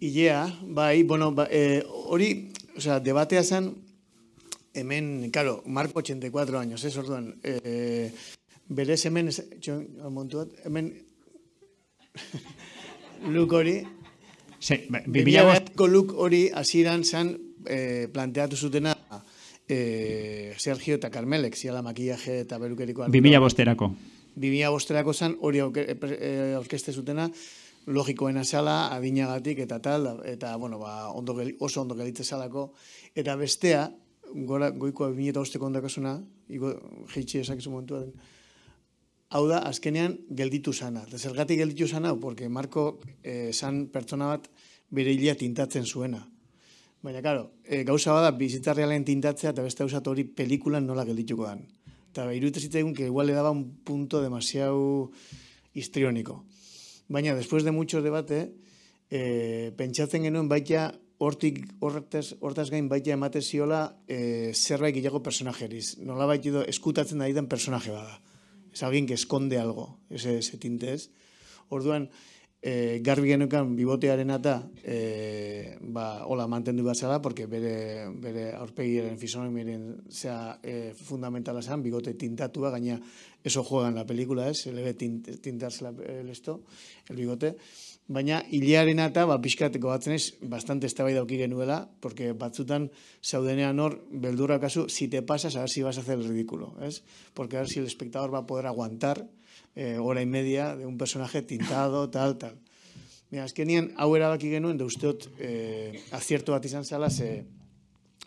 Ilea, bai, bueno, ba, e, hori, o sea, debatea zen, hemen, claro, marco 84 años, ez eh, orduan, berez hemen, txon, hemen, luk hori, sí, ba, luk hori, aziran zen, eh, planteatu zutena, eh, Sergio eta Carmelek, ziala makillaje eta berukerikoa. Bimila bosterako. Bibila bosterako zen, hori orkeste eh, eh, zutena, logikoena zela, adinagatik eta tal, eta bueno, ba, ondo, oso ondo gelitze zalako. Eta bestea, gora, goikoa bineta osteko ondakasuna, jitsi jeitxe esakizu momentu hau da, azkenean, gelditu sana. Eta zergatik gelditu sana, porque Marco esan eh, pertsona bat bere hilia tintatzen zuena. Baina, karo, e, eh, gauza bada, bizitarrialen tintatzea, eta beste usatu hori pelikulan nola geldituko dan. Eta, irutezitza egun, que igual le daba un punto demasiado histrioniko baina después de mucho debate, eh, pentsatzen genuen baita hortik hortaz, hortaz gain baita emate ziola e, zerbait gilego personajeriz. Nola baita edo eskutatzen daidan personaje bada. Ez alguien que esconde algo, ese, ese tintez. Orduan, e, garbi genuekan bibotearen eta e, ba, hola mantendu bat zela, porque bere, bere aurpegiaren fizonak bigote tintatu e, fundamentala bibote tintatua, gaina eso juega en la película, es, el ebe el esto, el bigote, Baina, hilearen eta, ba, pixkat, gobatzen bastante ez tabai daukire nuela, porque batzutan, zaudenean hor, beldurra kasu, si te pasas, a ver si vas a hacer el ridículo, es? Porque a ver si el espectador va a poder aguantar, eh, hora y media de un personaje tintado, tal, tal. Mira, es hau erabaki genuen, da usteot, eh, acierto bat izan zela, ze,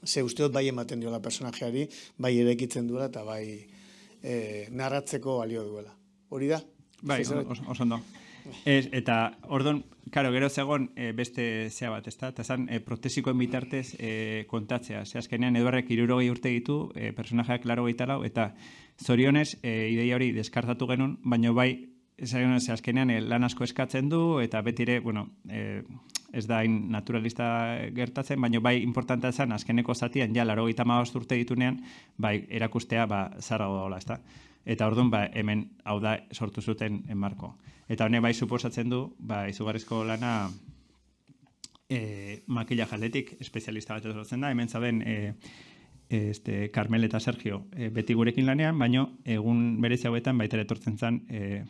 se usteot bai ematen diola personajeari, bai erekitzen duela, eta bai eh, narratzeko alio duela. Hori da? Bai, osan da eta, ordon, karo, gero zegon eh, beste zea bat, ez da? Eta zan, eh, protesikoen bitartez eh, kontatzea. Ze azkenean, eduarrek irurogei urte ditu, e, personajeak laro eta zorionez, e, ideia hori deskartatu genuen, baina bai, zorionez, ze azkenean, e, lan asko eskatzen du, eta betire, bueno, ez da in naturalista gertatzen, baina bai importantea zen, azkeneko zatian, ja, laro urte ditunean, bai, erakustea, ba, zara gaudola, ez Eta orduan, ba, hemen hau da sortu zuten enmarko. Eta honek bai suposatzen du, ba, izugarrizko lana e, eh, makila jaldetik, espezialista bat da, hemen zaden e, eh, este, Carmel eta Sergio e, beti gurekin lanean, baino egun berezi hauetan baita etortzen zen e,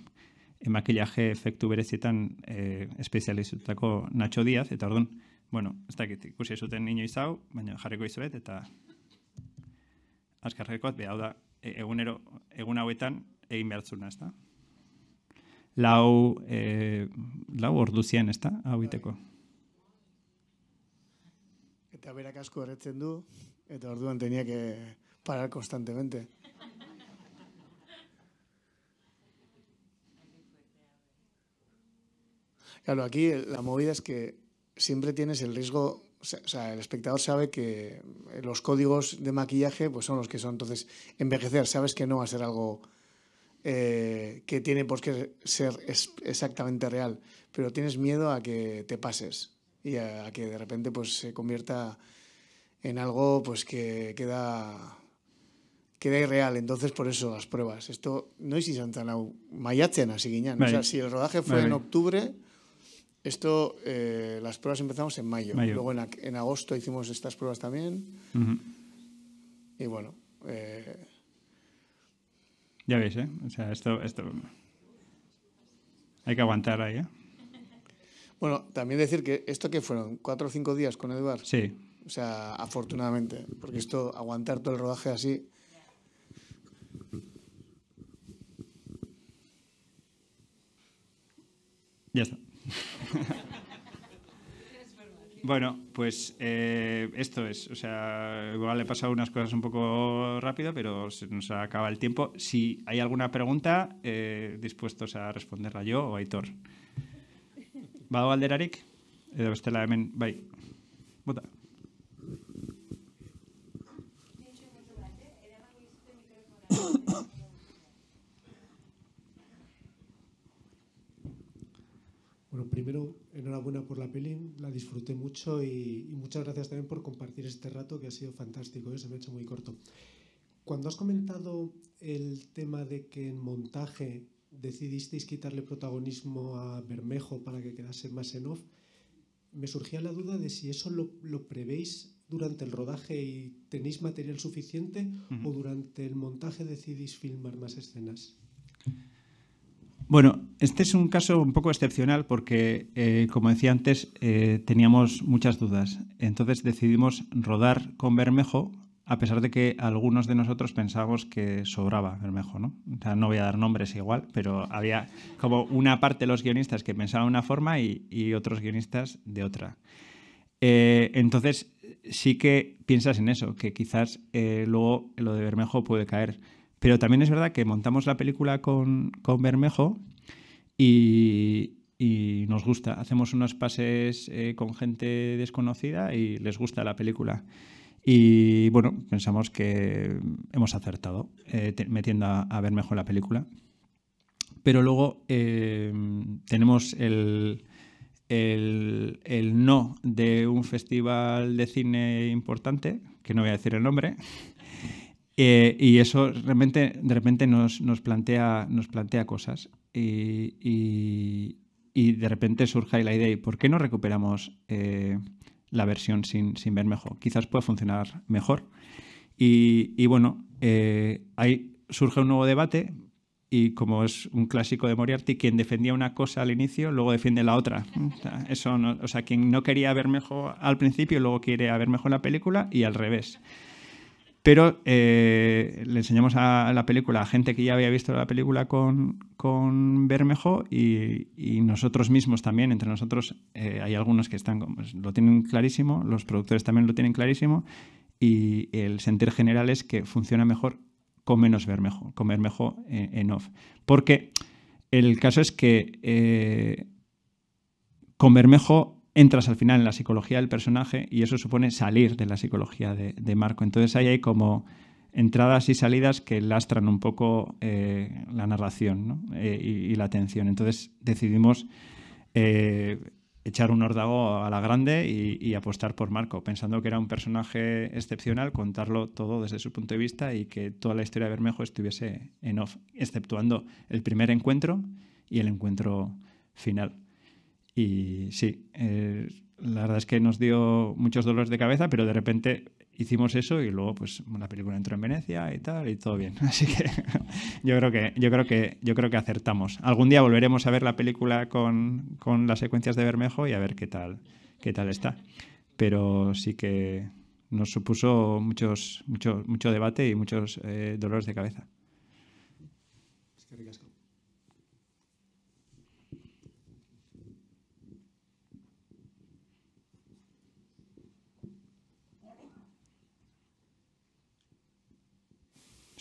e, efektu berezietan e, espezializutako Nacho Diaz, eta orduan, bueno, ez dakit, ikusi zuten inoiz hau, baina jarriko izuet, eta azkarrekoat, behar da, E, egunero egun hauetan egin behartzuna, da. Lau eh lau ordu zian, da? Hau iteko. Eta berak asko erretzen du eta orduan tenia que eh, parar constantemente. Claro, aquí la movida es que siempre tienes el riesgo o sea, el espectador sabe que eh, los códigos de maquillaje pues son los que son. Entonces, envejecer, sabes que no va a ser algo eh, que tiene por qué ser exactamente real, pero tienes miedo a que te pases y a, que de repente pues, se convierta en algo pues, que queda, queda irreal. Entonces, por eso las pruebas. Esto no es si Santana maiatzen así guiñan. O sea, si el rodaje fue en octubre esto, eh, las pruebas empezamos en mayo. Luego en, agosto hicimos estas pruebas también. Y bueno. Eh, ya veis, ¿eh? O sea, esto, esto. Hay que aguantar ahí, ¿eh? Bueno, también decir que esto que fueron, cuatro o cinco días con Eduard. Sí. O sea, afortunadamente, porque esto, aguantar todo el rodaje así. Ya está. bueno, pues eh, esto es. O sea, igual he pasado unas cosas un poco rápido, pero se nos acaba el tiempo. Si hay alguna pregunta, eh, dispuestos a responderla yo o Aitor. ¿Va alderarik, eh, bestela y, muchas gracias también por compartir este rato que ha sido fantástico, ¿eh? se me ha hecho muy corto. Cuando has comentado el tema de que en montaje decidisteis quitarle protagonismo a Bermejo para que quedase más en off, me surgía la duda de si eso lo, prevéis durante el rodaje y tenéis material suficiente o durante el montaje decidís filmar más escenas. Bueno, este es un caso un poco excepcional porque, eh, como decía antes, eh, teníamos muchas dudas. Entonces decidimos rodar con Bermejo, a pesar de que algunos de nosotros pensábamos que sobraba Bermejo, ¿no? no voy a dar nombres igual, pero había como una parte de los guionistas que pensaban una forma y, otros guionistas de otra. Eh, entonces sí que piensas en eso, que quizás luego lo de Bermejo puede caer. Pero también es verdad que montamos la película con, con Bermejo y, nos gusta. Hacemos unos pases eh, con gente desconocida y les gusta la película. Y bueno, pensamos que hemos acertado eh, metiendo a, ver en la película. Pero luego eh, tenemos el, el no de un festival de cine importante, que no voy a decir el nombre, eh, y eso realmente, de repente nos, nos, plantea, nos plantea cosas. Y, y, de repente surge la idea, ¿y por qué no recuperamos eh, la versión sin, sin mejor Quizás pueda funcionar mejor. Y, y bueno, eh, ahí surge un nuevo debate y como es un clásico de Moriarty, quien defendía una cosa al inicio, luego defiende la otra. O sea, eso o sea quien no quería ver mejor al principio, luego quiere ver mejor la película y al revés. Pero eh, le enseñamos a la película a gente que ya había visto la película con, con Bermejo y, y nosotros mismos también, entre nosotros eh, hay algunos que están, lo tienen clarísimo, los productores también lo tienen clarísimo y el sentir general es que funciona mejor con menos Bermejo, con Bermejo eh, en, off. Porque el caso es que con Bermejo entras al final en la psicología del personaje y eso supone salir de la psicología de, Marco. Entonces ahí hay como entradas y salidas que lastran un poco eh, la narración eh, y, la atención. Entonces decidimos eh, echar un hordago a la grande y, y, apostar por Marco, pensando que era un personaje excepcional, contarlo todo desde su punto de vista y que toda la historia de Bermejo estuviese en off, exceptuando el primer encuentro y el encuentro final. Y sí, eh, la verdad es que nos dio muchos dolores de cabeza, pero de repente hicimos eso y luego pues la película entró en Venecia y tal y todo bien. Así que yo creo que yo creo que yo creo que acertamos. Algún día volveremos a ver la película con, con las secuencias de Bermejo y a ver qué tal qué tal está. Pero sí que nos supuso muchos mucho, mucho debate y muchos eh, dolores de cabeza.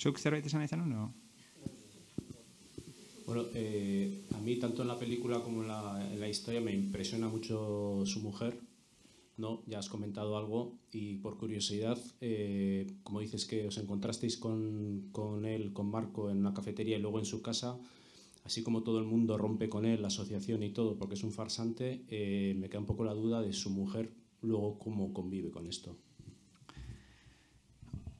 ¿Zuk zerbait esan izan no? Bueno, eh, a mí tanto en la película como en la, historia me impresiona mucho su mujer, ¿no? Ya has comentado algo y por curiosidad, eh, como dices que os encontrasteis con, con él, con Marco, en una cafetería y luego en su casa, así como todo el mundo rompe con él, la asociación y todo, porque es un farsante, eh, me queda un poco la duda de su mujer luego cómo convive con esto.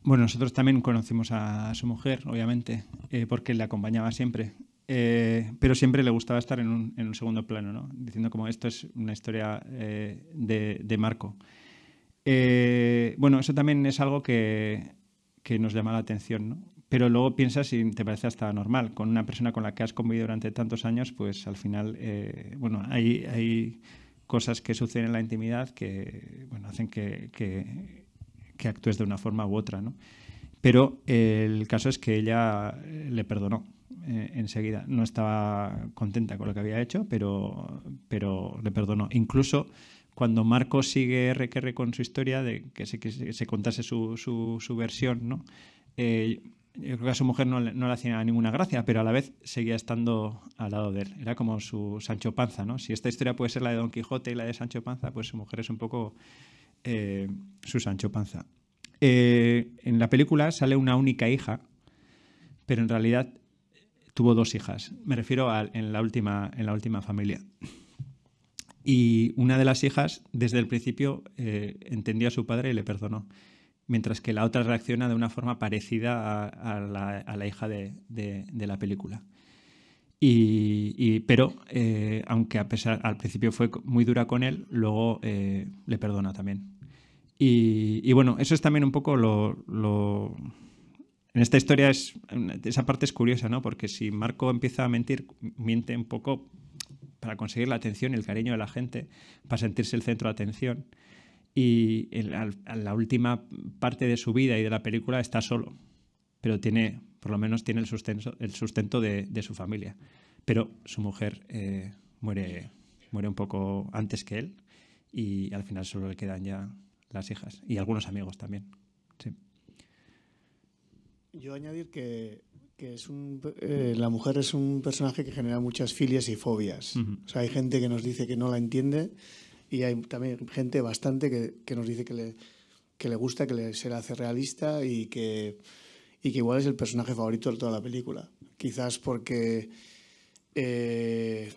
Bueno, nosotros también conocimos a su mujer, obviamente, eh, porque le acompañaba siempre. Eh, pero siempre le gustaba estar en un, segundo plano, ¿no? diciendo como esto es una historia eh, de, Marco. bueno, eso también es algo que, nos llama la atención, ¿no? pero luego piensas y te parece hasta normal. Con una persona con la que has convivido durante tantos años, pues al final, bueno, hay, hay, cosas que suceden en la intimidad que, bueno, hacen que, que actúes de una forma u otra, ¿no? Pero eh, el caso es que ella eh, le perdonó eh, enseguida. No estaba contenta con lo que había hecho, pero, pero le perdonó. Incluso cuando Marco sigue RQR con su historia, de que se, se contase su, versión, ¿no? yo creo que a su mujer no le, hacía ninguna gracia, pero a la vez seguía estando al lado de él. Era como su Sancho Panza, ¿no? Si esta historia puede ser la de Don Quijote y la de Sancho Panza, pues su mujer es un poco eh, su Sancho Panza eh, en la película sale una única hija, pero en realidad tuvo dos hijas. Me refiero a en, la última, en la última familia. Y una de las hijas, desde el principio, eh, entendió a su padre y le perdonó, mientras que la otra reacciona de una forma parecida a, la, hija de, la película. Y, pero, aunque a pesar, al principio fue muy dura con él, luego le perdona también. Y, bueno, eso es también un poco lo, En esta historia es, esa parte es curiosa, ¿no? Porque si Marco empieza a mentir, miente un poco para conseguir la atención y el cariño de la gente, para sentirse el centro de atención. Y en la, última parte de su vida y de la película está solo, pero tiene, por lo menos tiene el sustento, el sustento de, su familia. Pero su mujer eh, muere, muere un poco antes que él y al final solo le quedan ya las hijas y algunos amigos también. Yo añadir que, es eh, la mujer es un personaje que genera muchas filias y fobias. O sea, hay gente que nos dice que no la entiende y hay también gente bastante que, nos dice que le, le gusta, que le, se le hace realista y que, y que igual es el personaje favorito de toda la película. Quizás porque eh,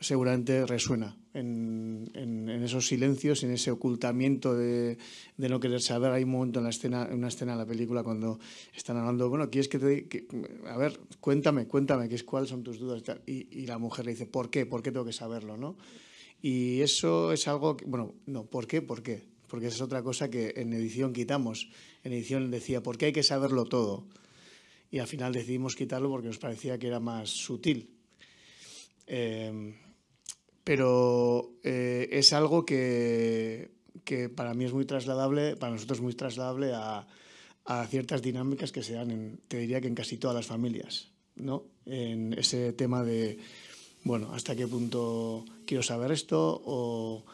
seguramente resuena en, esos silencios, en ese ocultamiento de, no querer saber. Hay un momento en la escena, en una escena de la película cuando están hablando, bueno, ¿quieres que te que, a ver, cuéntame, cuéntame, cuáles son tus dudas? Y, la mujer le dice, ¿por qué? ¿Por qué tengo que saberlo? ¿no? Y eso es algo, bueno, no, ¿por qué? ¿Por qué? Porque esa es otra cosa que en edición quitamos. En edición decía, ¿por qué hay que saberlo todo? Y al final decidimos quitarlo porque nos parecía que era más sutil. Eh, pero eh, es algo que, que, para mí es muy trasladable, para nosotros es muy trasladable a, ciertas dinámicas que se dan, en, te diría que en casi todas las familias, ¿no? En ese tema de, bueno, hasta qué punto quiero saber esto o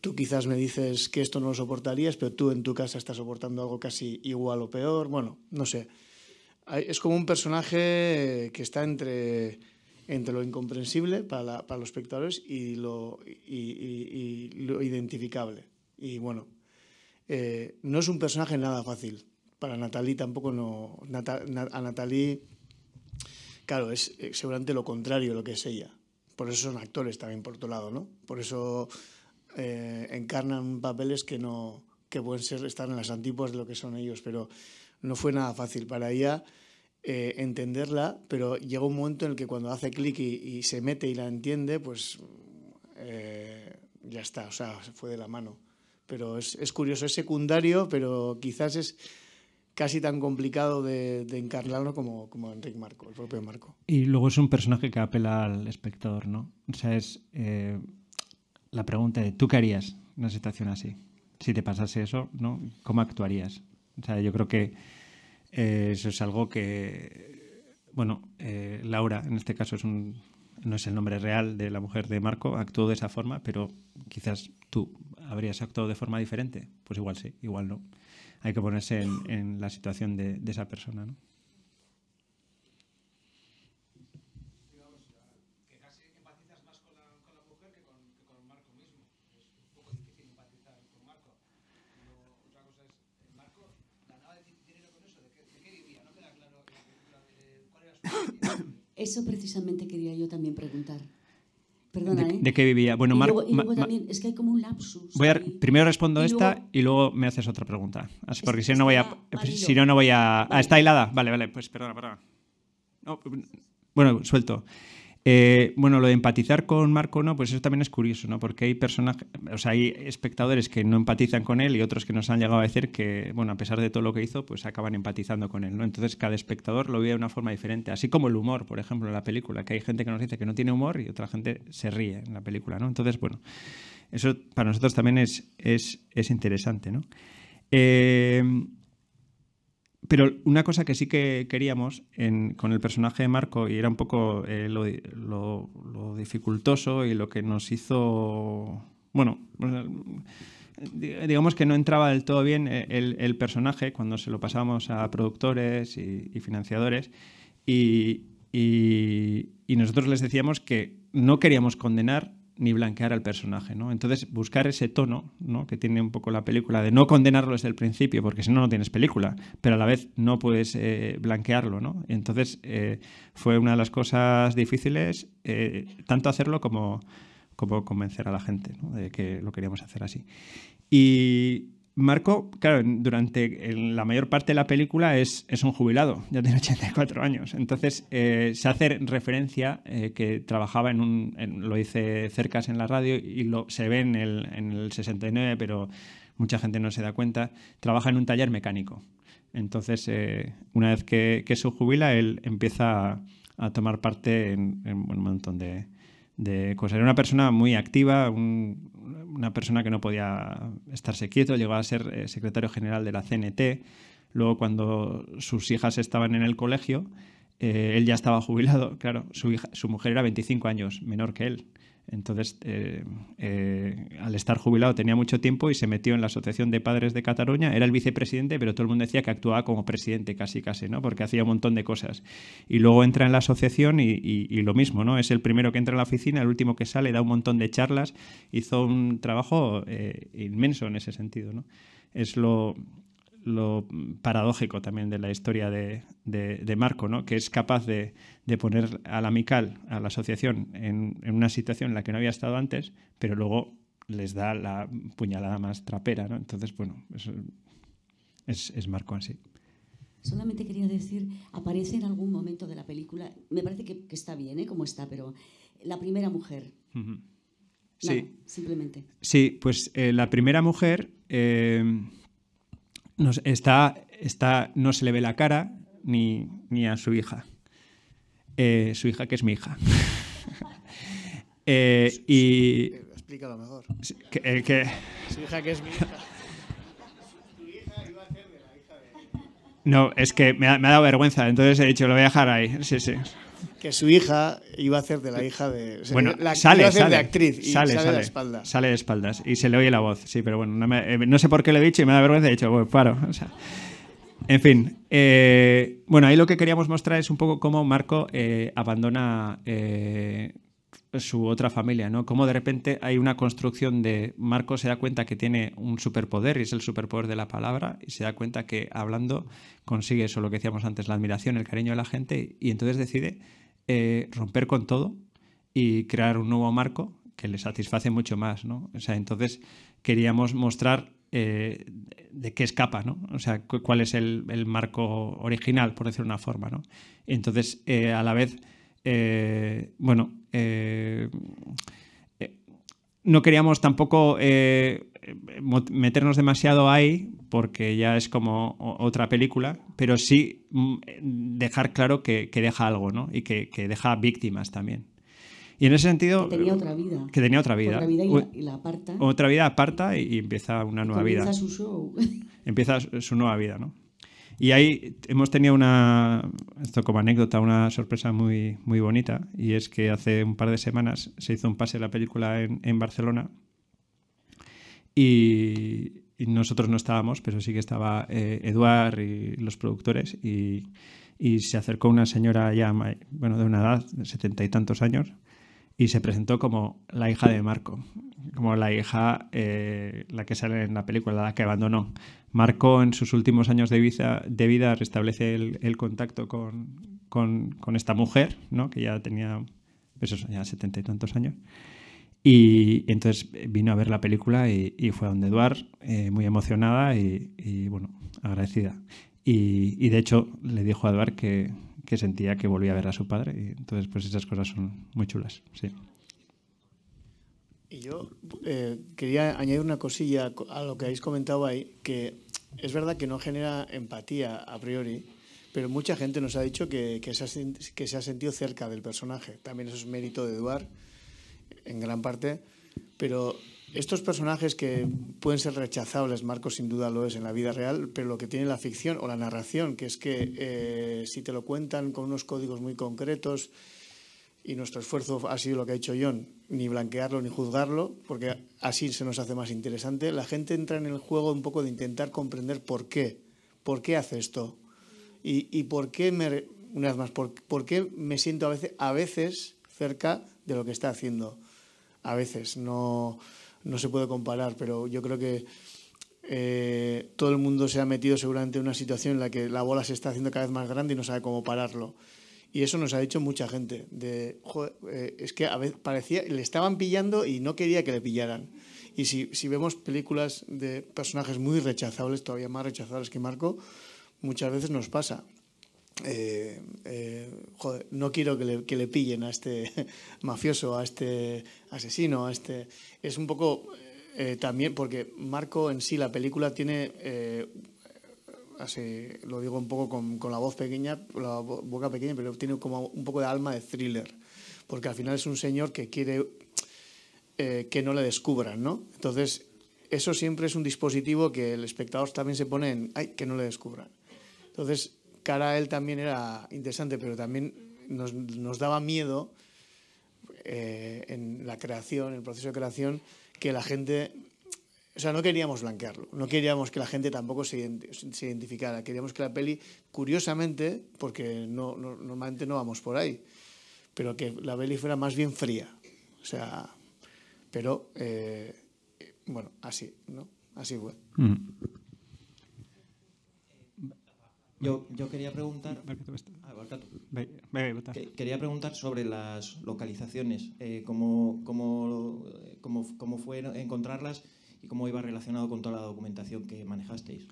tú quizás me dices que esto no lo soportarías, pero tú en tu casa estás soportando algo casi igual o peor, bueno, no sé. Es como un personaje que está entre entre lo incomprensible para, los espectadores y lo, identificable. Y bueno, eh, no es un personaje nada fácil. Para Natalie tampoco no... a Natalie, claro, es eh, seguramente lo contrario lo que es ella. Por eso son actores también, por otro lado, ¿no? Por eso eh, encarnan papeles que no que pueden ser, estar en las antípodas de lo que son ellos, pero no fue nada fácil para ella eh, entenderla, pero llega un momento en el que cuando hace clic y, se mete y la entiende, pues eh, ya está, o sea, se fue de la mano. Pero es, es curioso, es secundario, pero quizás es casi tan complicado de, de encarnarlo como, como Enrique Marco, el propio Marco. Y luego es un personaje que apela al espectador, ¿no? O sea, es eh, la pregunta de, ¿tú qué harías en una situación así? Si te pasase eso, ¿no? ¿Cómo actuarías? O sea, yo creo que eh, eso es algo que, bueno, eh, Laura, en este caso es un, no es el nombre real de la mujer de Marco, actuó de esa forma, pero quizás tú habrías actuado de forma diferente. Pues igual sí, igual no. Hay que ponerse en, la situación de, de esa persona, ¿no? Eso precisamente quería yo también preguntar. Perdona, de, ¿eh? qué vivía? Bueno, Marco. Voy primero respondo esta y luego me haces otra pregunta. porque si no, voy a, pues, si no, no voy a. Ah, está hilada. Vale, vale, pues perdona, perdona. bueno, suelto. Eh, bueno, lo de empatizar con Marco, ¿no? Pues eso también es curioso, ¿no? Porque hay personas, o sea, hay espectadores que no empatizan con él y otros que nos han llegado a decir que, bueno, a pesar de todo lo que hizo, pues acaban empatizando con él, ¿no? Entonces cada espectador lo ve de una forma diferente, así como el humor, por ejemplo, en la película, que hay gente que nos dice que no tiene humor y otra gente se ríe en la película, ¿no? Entonces, bueno, eso para nosotros también es, es, es interesante, ¿no? Eh, pero una cosa que sí que queríamos con el personaje de Marco, y era un poco eh, lo, dificultoso y lo que nos hizo. Bueno, pues, eh, digamos que no entraba del todo bien eh, el, personaje cuando se lo pasábamos a productores y, financiadores. y nosotros les decíamos que no queríamos condenar ni blanquear al personaje, ¿no? Entonces, buscar ese tono, ¿no? Que tiene un poco la película, de no condenarlo desde el principio, porque si no, no tienes película, pero a la vez no puedes eh, blanquearlo, ¿no? Entonces, eh, fue una de las cosas difíciles, eh, tanto hacerlo como, como convencer a la gente de que lo queríamos hacer así. Y Marco, claro, durante la mayor parte de la película es, es un jubilado, ya tiene 84 años. Entonces eh, se hace referencia eh, que trabajaba en un, lo hice Cercas en la radio y lo, se ve en el, 69, pero mucha gente no se da cuenta, trabaja en un taller mecánico. Entonces, eh, una vez que, se jubila, él empieza a, tomar parte en un montón de, era una persona muy activa, una persona que no podía estarse quieto, llegó a ser eh, secretario general de la CNT. Luego, cuando sus hijas estaban en el colegio, eh, él ya estaba jubilado. Claro, su, mujer era 25 años menor que él. Entonces, eh, al estar jubilado tenía mucho tiempo y se metió en la Asociación de Padres de Cataluña, era el vicepresidente, pero todo el mundo decía que actuaba como presidente casi casi, ¿no? Porque hacía un montón de cosas. Y luego entra en la asociación y, lo mismo, ¿no? Es el primero que entra en la oficina, el último que sale, da un montón de charlas, hizo un trabajo eh, inmenso en ese sentido, ¿no? Es lo, lo paradójico también de la historia de, Marco, ¿no? que es capaz de, poner al amical, a la asociación, en, en una situación en la que no había estado antes, pero luego les da la puñalada más trapera, ¿no? Entonces, bueno, es, es Marco así. Solamente quería decir, aparece en algún momento de la película, me parece que, está bien, ¿eh? Como está, pero la primera mujer. sí. simplemente. Sí, pues eh, la primera mujer eh, no, está, no se le ve la cara ni, ni a su hija. Eh, su hija, que es mi hija. y que, No, es que me ha, dado vergüenza, entonces he dicho, lo voy a dejar ahí. Sí, sí. Que su hija iba a ser de la hija de. bueno, la, sale, de actriz y sale, sale, de espaldas. Sale de espaldas y se le oye la voz, sí, pero bueno, no, eh, sé por qué le he dicho y me da vergüenza, he dicho, bueno, paro. en fin, eh, bueno, ahí lo que queríamos mostrar es un poco cómo Marco eh, abandona su otra familia, ¿no? Cómo de repente hay una construcción de Marco se da cuenta que tiene un superpoder y es el superpoder de la palabra y se da cuenta que hablando consigue eso, lo que decíamos antes, la admiración, el cariño de la gente y entonces decide eh, romper con todo y crear un nuevo marco que le satisface mucho más, ¿no? O sea, entonces queríamos mostrar eh, de qué escapa, ¿no? O sea, cuál es el, marco original, por decir una forma, ¿no? Entonces, eh, a la vez, bueno, eh, eh, no queríamos tampoco eh, meternos demasiado ahí porque ya es como otra película, pero sí mm, dejar claro que, deja algo, ¿no? Y que, deja víctimas también. Y en ese sentido... Que tenía otra vida. Que tenía otra vida. aparta. Otra vida aparta y, y empieza una nueva vida. Empieza su show. Empieza su nueva vida, ¿no? Y ahí hemos tenido una, esto como anécdota, una sorpresa muy, muy bonita, y es que hace un par de semanas se hizo un pase de la película en, Barcelona y, nosotros no estábamos, pero sí que estaba eh, Eduard y los productores y, se acercó una señora ya, bueno, de una edad, de setenta y tantos años, y se presentó como la hija de Marco, como la hija, eh, la que sale en la película, la que abandonó marcó en sus últimos años de, vida, de restablece el, contacto con, esta mujer, ¿no? que ya tenía pues ya setenta y tantos años. Y entonces vino a ver la película y, fue a donde Eduard, eh, muy emocionada y, bueno, agradecida. Y, de hecho le dijo a Eduard que, que sentía que volvía a ver a su padre. Y entonces, pues esas cosas son muy chulas. Sí. Y yo eh, quería añadir una cosilla a lo que habéis comentado ahí, que es verdad que no genera empatía a priori, pero mucha gente nos ha dicho que, que, se, ha, que se ha sentido cerca del personaje. También eso es mérito de Eduard, en gran parte, pero estos personajes que pueden ser rechazables, Marco sin duda lo es en la vida real, pero lo que tiene la ficción o la narración, que es que eh, si te lo cuentan con unos códigos muy concretos, y nuestro esfuerzo ha sido lo que ha hecho John, ni blanquearlo ni juzgarlo, porque así se nos hace más interesante. La gente entra en el juego un poco de intentar comprender por qué, por qué hace esto y, por qué me, una más, por, qué me siento a veces, a veces cerca de lo que está haciendo. A veces, no, se puede comparar, pero yo creo que eh, todo el mundo se ha metido seguramente en una situación en la que la bola se está haciendo cada vez más grande y no sabe cómo pararlo. Y eso nos ha dicho mucha gente. De, eh, es que a veces parecía, le estaban pillando y no quería que le pillaran. Y si, vemos películas de personajes muy rechazables, todavía más rechazables que Marco, muchas veces nos pasa. Eh, eh, no quiero que le, que le, pillen a este mafioso, a este asesino, a este... Es un poco también porque Marco en sí, la película tiene lo digo un poco con, la voz pequeña, la boca pequeña, pero tiene como un poco de alma de thriller, porque al final es un señor que quiere eh, que no le descubran, ¿no? Entonces, eso siempre es un dispositivo que el espectador también se pone en, ay, que no le descubran. Entonces, cara a él también era interesante, pero también nos, daba miedo eh, en la creación, en el proceso de creación, que la gente o sea, no queríamos blanquearlo, no queríamos que la gente tampoco se, identificara, queríamos que la peli, curiosamente, porque normalmente no vamos por ahí, pero que la peli fuera más bien fría. O sea, pero eh, bueno, así, ¿no? Así fue. Mm. Yo, quería preguntar. Ah, quería preguntar sobre las localizaciones, eh, cómo, cómo fue encontrarlas y cómo iba relacionado con toda la documentación que manejasteis.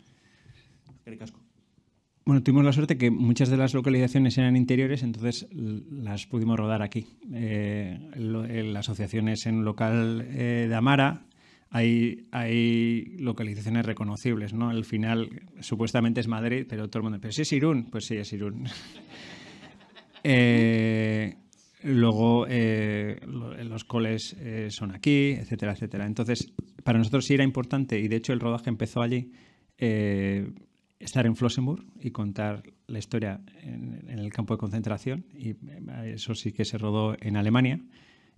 Bueno, tuvimos la suerte que muchas de las localizaciones eran interiores, entonces las pudimos rodar aquí. Eh, eh la asociación es en local eh, de Amara, hay, localizaciones reconocibles, ¿no? Al final, supuestamente es Madrid, pero todo el mundo, pero si es Irún, pues sí, es Irún. Eh, luego eh, eh, los coles eh, son aquí, etcétera, etcétera. Entonces, para nosotros sí era importante, y de hecho el rodaje empezó allí, estar en Flossenburg y contar la historia en, el campo de concentración, y eso sí que se rodó en Alemania,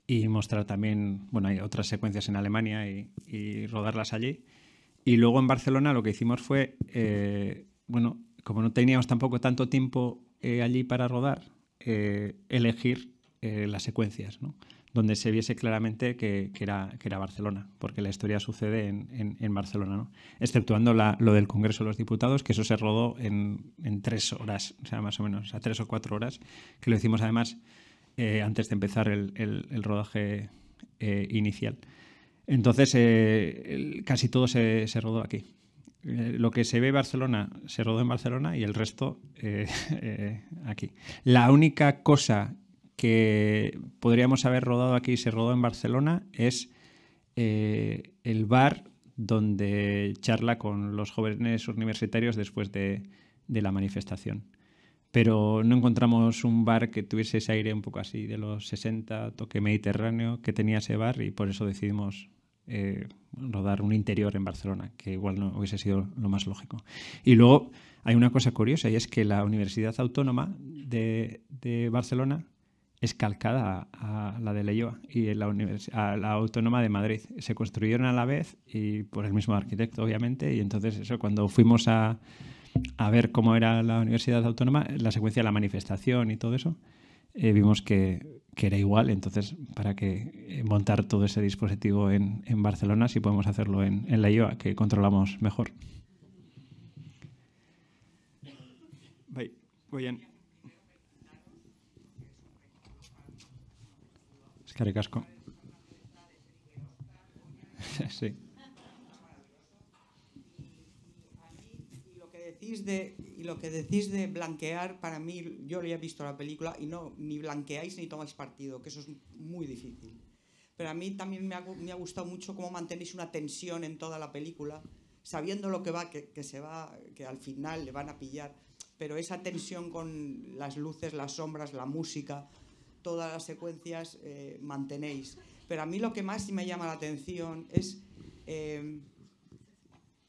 y mostrar también, bueno, hay otras secuencias en Alemania y, y rodarlas allí. Y luego en Barcelona lo que hicimos fue, bueno, como no teníamos tampoco tanto tiempo allí para rodar, elegir eh, las secuencias, donde se viese claramente que, era, Barcelona, porque la historia sucede en, Barcelona, exceptuando lo del Congreso de los Diputados, que eso se rodó en, tres horas, o sea, más o menos, a tres o cuatro horas, que lo hicimos además eh, antes de empezar el, rodaje eh, inicial. Entonces, casi todo se, rodó aquí. lo que se ve en Barcelona se rodó en Barcelona y el resto aquí. La única cosa que podríamos haber rodado aquí y se rodó en Barcelona es eh, el bar donde charla con los jóvenes universitarios después de, de, la manifestación. Pero no encontramos un bar que tuviese ese aire un poco así de los 60, toque mediterráneo que tenía ese bar y por eso decidimos eh, rodar un interior en Barcelona, que igual no hubiese sido lo más lógico. Y luego hay una cosa curiosa y es que la Universidad Autónoma de, de Barcelona es calcada a, la de Leyoa y la a la Autónoma de Madrid. Se construyeron a la vez y por el mismo arquitecto, obviamente, y entonces eso, cuando fuimos a, ver cómo era la Universidad Autónoma, la secuencia de la manifestación y todo eso, eh, vimos que, era igual, entonces para que eh, montar todo ese dispositivo en, Barcelona, si podemos hacerlo en, en la IOA, que controlamos mejor. Muy bien. casco sí. y lo que decís de blanquear, para mí, yo lo he visto la película y no, ni blanqueáis ni tomáis partido, que eso es muy difícil. Pero a mí también me ha, gustado mucho cómo mantenéis una tensión en toda la película, sabiendo lo que va, que, que, se va, que al final le van a pillar, pero esa tensión con las luces, las sombras, la música, todas las secuencias eh, mantenéis. Pero a mí lo que más me llama la atención es eh,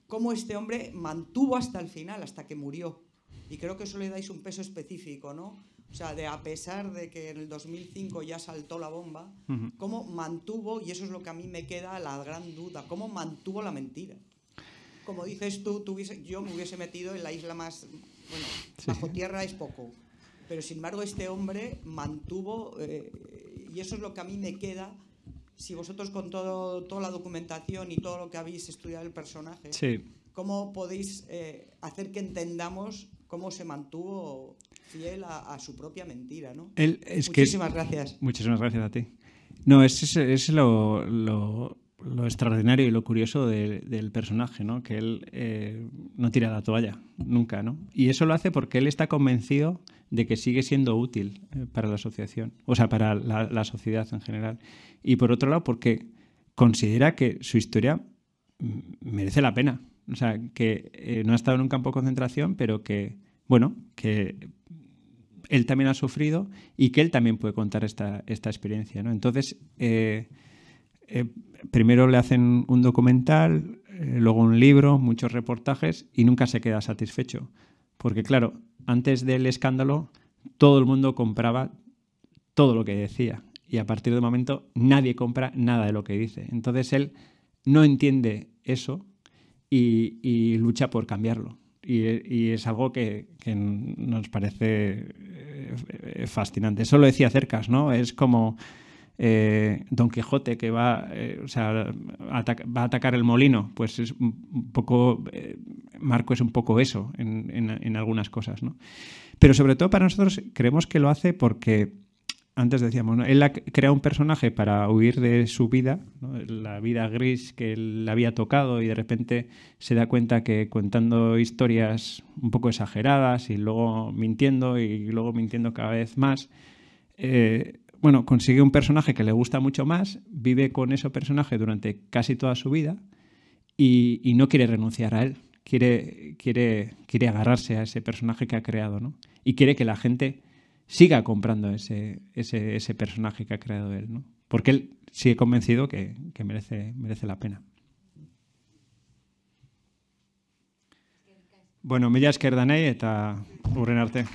cómo este hombre mantuvo hasta el final, hasta que murió. Y creo que eso le dais un peso específico, ¿no? O sea, de a pesar de que en el 2005 ya saltó la bomba, cómo mantuvo, y eso es lo que a mí me queda la gran duda, cómo mantuvo la mentira. Como dices tú, yo me hubiese metido en la isla más, bueno, bajo tierra es poco, pero sin embargo este hombre mantuvo, eh, y eso es lo que a mí me queda, si vosotros con todo, toda la documentación y todo lo que habéis estudiado el personaje, ¿cómo podéis eh, hacer que entendamos cómo se mantuvo fiel a, su propia mentira? ¿no? muchísimas gracias. Muchísimas gracias a ti. No, ese es, lo, lo extraordinario y lo curioso del personaje, ¿no? Que él eh, no tira la toalla, nunca, ¿no? Y eso lo hace porque él está convencido de que sigue siendo útil eh, para la asociación, o sea, para la, sociedad en general. Y por otro lado, porque considera que su historia mm, merece la pena. O sea, que eh, no ha estado en un campo de concentración, pero que, bueno, que él también ha sufrido y que él también puede contar esta, esta experiencia, ¿no? Entonces, eh, primero le hacen un documental, eh, luego un libro, muchos reportajes y nunca se queda satisfecho. Porque claro, antes del escándalo todo el mundo compraba todo lo que decía y a partir de momento nadie compra nada de lo que dice. Entonces él no entiende eso y, lucha por cambiarlo. Y, es algo que, que, nos parece eh, fascinante. Eso lo decía Cercas, ¿no? Es como eh, Don Quijote que va, eh, va a atacar el molino, pues es un poco, eh, Marco es un poco eso en, algunas cosas, Pero sobre todo para nosotros creemos que lo hace porque, antes decíamos, él crea un personaje para huir de su vida, la vida gris que le había tocado y de repente se da cuenta que contando historias un poco exageradas y luego mintiendo y luego mintiendo cada vez más, eh, bueno, consigue un personaje que le gusta mucho más, vive con ese personaje durante casi toda su vida y, no quiere renunciar a él. Quiere, quiere, quiere agarrarse a ese personaje que ha creado, ¿no? Y quiere que la gente siga comprando ese, ese, ese personaje que ha creado él, ¿no? Porque él sigue convencido que, merece, merece la pena. Bueno, Millas esquerda, está eta urren arte.